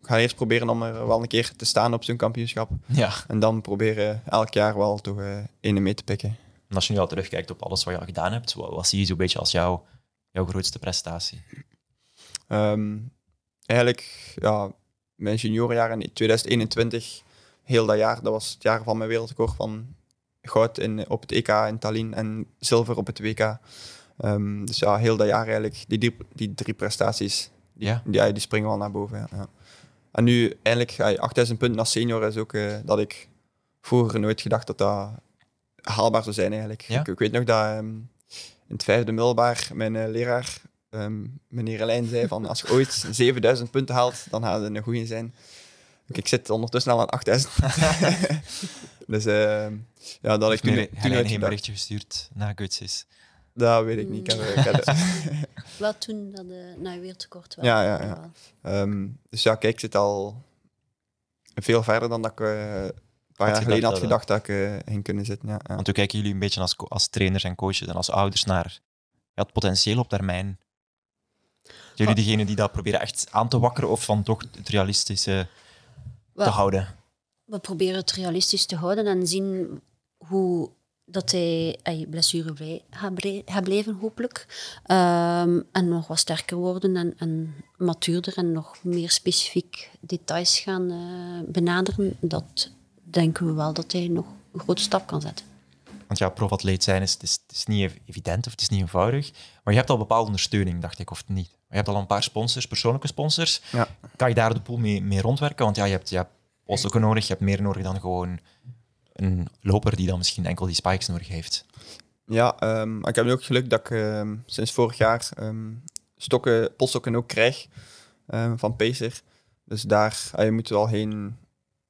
ik ga eerst proberen om er wel een keer te staan op zo'n kampioenschap. Ja. En dan proberen elk jaar wel toch een eh, ene mee te pikken. En als je nu al terugkijkt op alles wat je al gedaan hebt, wat, wat zie je zo'n beetje als jouw, jouw grootste prestatie? eigenlijk, ja, mijn juniorjaar in 2021, heel dat jaar, dat was het jaar van mijn wereldrecord van goud in, op het EK in Tallinn en zilver op het WK. Ehm, dus ja, heel dat jaar eigenlijk, die, die, drie prestaties, die, ja. die, die, springen wel naar boven. Ja. En nu eindelijk, 8000 punten als senior is ook eh, dat ik vroeger nooit gedacht dat dat haalbaar zou zijn eigenlijk. Ik, weet nog dat ehm, in het vijfde middelbaar mijn eh, leraar, um, meneer Alein zei van als je ooit 7000 punten haalt, dan gaat het een goede zijn. Ik zit ondertussen al aan 8000. Dus eh, ja, dat ik toen, e- toen geen berichtje gestuurd naar Guts Dat weet ik niet. Ik Wel toen, dat, eh, nou weer tekort wel. Ja, ja, ja. Ehm, dus ja, kijk, ik zit al veel verder dan dat ik eh, een paar jaar geleden had gedacht dat ik uh, kunnen zitten. Ja, Want toen kijken jullie een beetje als, als trainers en coaches en als ouders naar het potentieel op termijn. Jullie ah. diegenen die dat proberen echt aan te wakkeren of van toch het realistische te houden? we proberen het realistisch te houden en zien hoe dat hij, hij blessure gaat blijven, hopelijk. Ehm, en nog wat sterker worden en, en, matuurder en nog meer specifiek details gaan eh, benaderen. Dat denken we wel dat hij nog een grote stap kan zetten. Want ja, profatleet zijn is, het is, niet evident of het is niet eenvoudig. Maar je hebt al bepaalde ondersteuning, dacht ik, of niet? Je hebt al een paar sponsors, persoonlijke sponsors. Ja. Kan je daar de pool mee, mee rondwerken? Want ja, je hebt, je hebt was nodig. Je hebt meer nodig dan gewoon een loper die dan misschien enkel die spikes nodig heeft. Ja, ehm, ik heb nu ook geluk dat ik ehm, sinds vorig jaar um, stokken, poststokken ook krijg van Pacer. Dus daar uh, je moet wel heen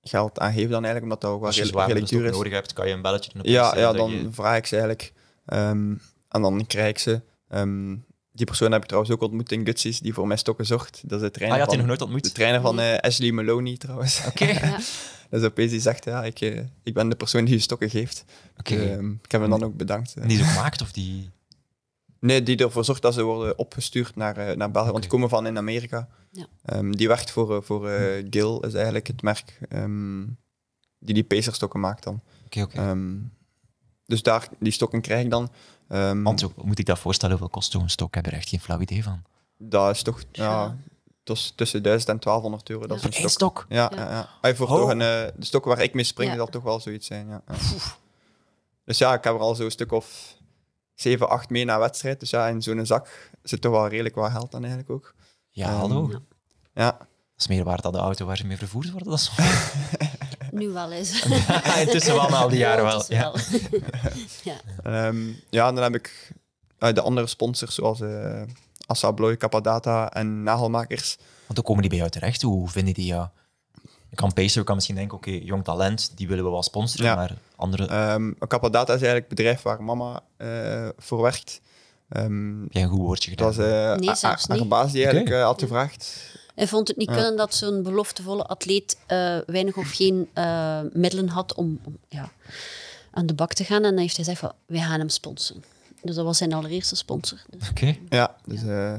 geld aan geven dan eigenlijk, omdat dat ook wel redelijk dus is. Als je nodig hebt, kan je een belletje doen op Ja, ja dan vraag ik ze eigenlijk en dan krijg ik ze. Die persoon heb ik trouwens ook ontmoet in Gutsies, die voor mij stokken zocht. Dat is de trainer ah, je had van, nog nooit ontmoet? De trainer van eh, Ashley Maloney trouwens. Oké. Okay. ja. Dus die zegt, ja, ik, eh, ik ben de persoon die je stokken geeft. Oké. Dus, ehm, ik heb hem dan ook bedankt. Eh. die ze maakt of die... Nee, die ervoor zorgt dat ze worden opgestuurd naar, naar België. Want die komen van in Amerika. Ja. Ehm, die werkt voor, voor hm. Gil, is eigenlijk het merk um, die die stokken maakt dan. Oké, oké. dus daar, die stokken krijg ik dan. Ehm, Want hoe moet ik dat voorstellen? Hoeveel kost zo'n stok? Ik heb er echt geen flauw idee van. Dat is toch... Ja. tussen 1000 en 1200 euro. Dat is een stok. Ja, ja. ja. voor oh. toch een, eh, de stok waar ik mee spring, zal toch wel zoiets zijn. Ja. Dus ja, ik heb er al zo'n stuk of 7, 8 mee naar wedstrijd. Dus ja, in zo'n zak zit toch wel redelijk wat geld dan eigenlijk ook. Ja, ehm, hallo. Ja. Dat is meer waard dan de auto waar ze mee vervoerd worden. Dat is Nu wel eens. Intussen wel, na al die jaren wel. Ehm, ja, en ja. Um, ja. dan heb ik eh, de andere sponsors zoals uh, Assa Capadata en Nagelmakers. Want dan komen die bij jou terecht. Hoe vinden die jou? Ik kan Pacer kan misschien denken, oké, jong talent, die willen we wel sponsoren, maar andere... Um, ehm, Capadata is eigenlijk het bedrijf waar mama uh, voor werkt. Um, Heb een goed woordje gedaan? Dat is uh, nee, zelfs niet. baas die eigenlijk had gevraagd hij vond het niet kunnen dat zo'n beloftevolle atleet eh, weinig of geen eh, middelen had om, om ja, aan de bak te gaan. En dan heeft hij gezegd van, wij gaan hem sponsoren. Dus dat was zijn allereerste sponsor. Dus. Oké. Ja, dus eh,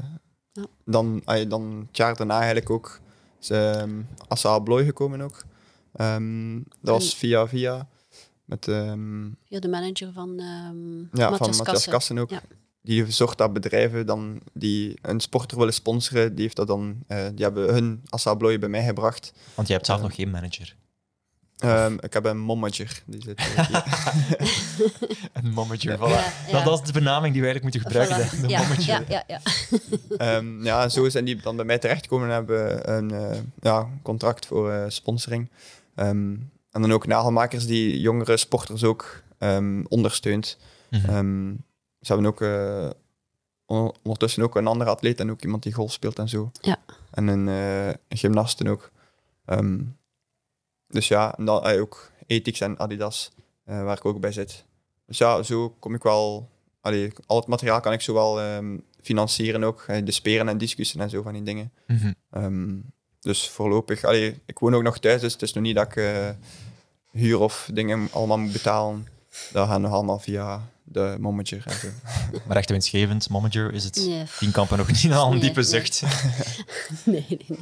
ja. Dan, dan het jaar daarna eigenlijk ook is ehm, Assa Abloy gekomen ook. Ehm, dat was via via. Met, ehm, ja, de manager van um, ja, Matthias van Matthias Kassen, ook. Ja die zorgt dat bedrijven dan die een sporter willen sponsoren, die, heeft dat dan, eh, die hebben hun assablooi bij mij gebracht. Want je hebt zelf eh, nog geen manager. Ehm, ik heb een momager. Die zit een momager, voilà. Dat, is de benaming die we eigenlijk moeten gebruiken. De ja, Ja, ja, ja. Um, ehm, ja, zo zijn die dan bij mij terechtgekomen en hebben een eh, ja, contract voor sponsoring. Ehm, en dan ook nagelmakers die jongere sporters ook ondersteunt. Mm ze hebben ook eh, ondertussen ook een andere atleet en ook iemand die golf speelt en zo. Ja. En een, gymnast eh, gymnasten ook. Ehm, dus ja, en dan eh, ook Ethics en Adidas, waar ik ook bij zit. Dus ja, zo kom ik wel... Allee, al het materiaal kan ik zo wel ehm, financieren ook. de speren en discussen en zo van die dingen. Mhm. Ehm, dus voorlopig... Allee, ik woon ook nog thuis, dus het is nog niet dat ik huur of dingen allemaal moet betalen. Dat gaan nog allemaal via de Momager Maar echt winstgevend, Momager is het nee. Tienkampen nog niet al een diepe zucht. Nee. nee,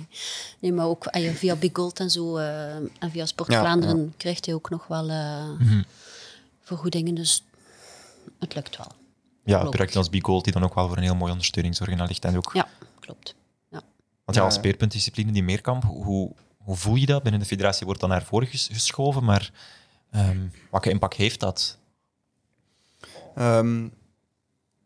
nee, maar ook ah via Big Gold en zo eh, en via Sport Vlaanderen krijgt hij ook nog wel uh, mm -hmm. vergoedingen. Dus het lukt wel. Ja, projecten als Big Gold die dan ook wel voor een heel mooie ondersteuning zorgen. ligt en ook... Ja, klopt. Ja. Want ja, als speerpuntdiscipline die meerkamp, hoe, hoe voel je dat? Binnen de federatie wordt dan naar voren geschoven, maar Um, welke impact heeft dat? Ehm,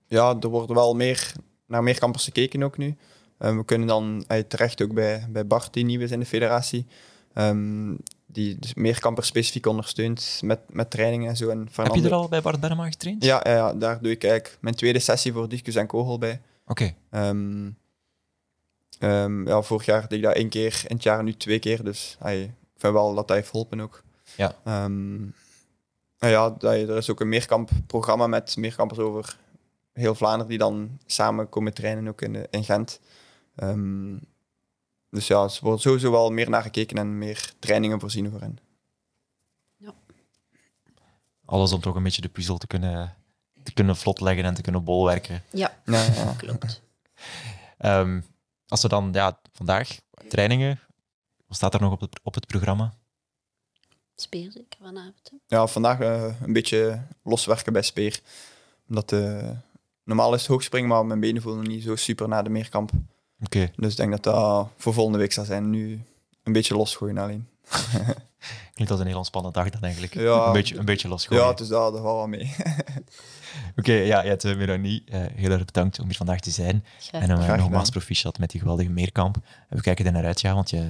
ja, er wordt wel meer naar meer campers gekeken ook nu. Ehm, we kunnen dan eh, terecht ook bij, bij Bart, die nieuw is in de federatie. die dus meer campers specifiek ondersteunt met, met trainingen en zo. En Fernando, Heb je er al bij Bart Benema getraind? Ja, ja, daar doe ik eigenlijk mijn tweede sessie voor Discus en Kogel bij. Oké. ja, vorig jaar deed ik dat één keer, in het jaar nu twee keer. Dus ik vind wel dat hij heeft geholpen ook. Ja. Ehm, nou ja, er is ook een meerkampprogramma met meerkampers over heel Vlaanderen die dan samen komen trainen ook in, eh, in Gent. Ehm, dus ja, ze wordt sowieso wel meer naar gekeken en meer trainingen voorzien voor hen. Ja. Alles om toch een beetje de puzzel te kunnen, te kunnen vlot leggen en te kunnen bolwerken. Ja, ja, klopt. Ehm, als we dan, ja, vandaag trainingen, wat staat er nog op het, op het programma? Speer ik vanavond. Hè? Ja, vandaag eh, een beetje loswerken bij Speer. Omdat eh, normaal is het hoogspringen, maar mijn benen voelen niet zo super na de meerkamp. Dus ik denk dat dat voor volgende week zal zijn. Nu een beetje losgooien alleen. Klinkt als een heel ontspannen dag dan eigenlijk. een beetje, een beetje losgooien. Ja, dus daar, daar wel mee. Oké, okay, ja, ja, eh, Melanie, uh, heel erg bedankt om hier vandaag te zijn. En uh, nogmaals proficiat met die geweldige meerkamp. We kijken er naar uit, ja, want je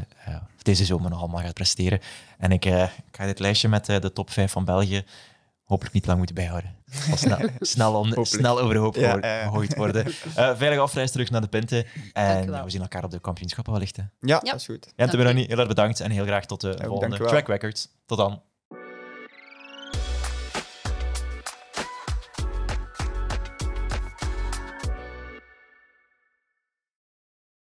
deze zomer nog allemaal gaat presteren. En ik, ik ga dit lijstje met de top 5 van België hopelijk niet lang moeten bijhouden. snel, snel, on, snel overhoop ja, gegooid worden. Uh, veilige afreis terug naar de Pinte. En we zien elkaar op de kampioenschappen wellicht. Hè. Ja, dat is goed. En niet heel erg bedankt en heel graag tot de volgende Track Records. Tot dan.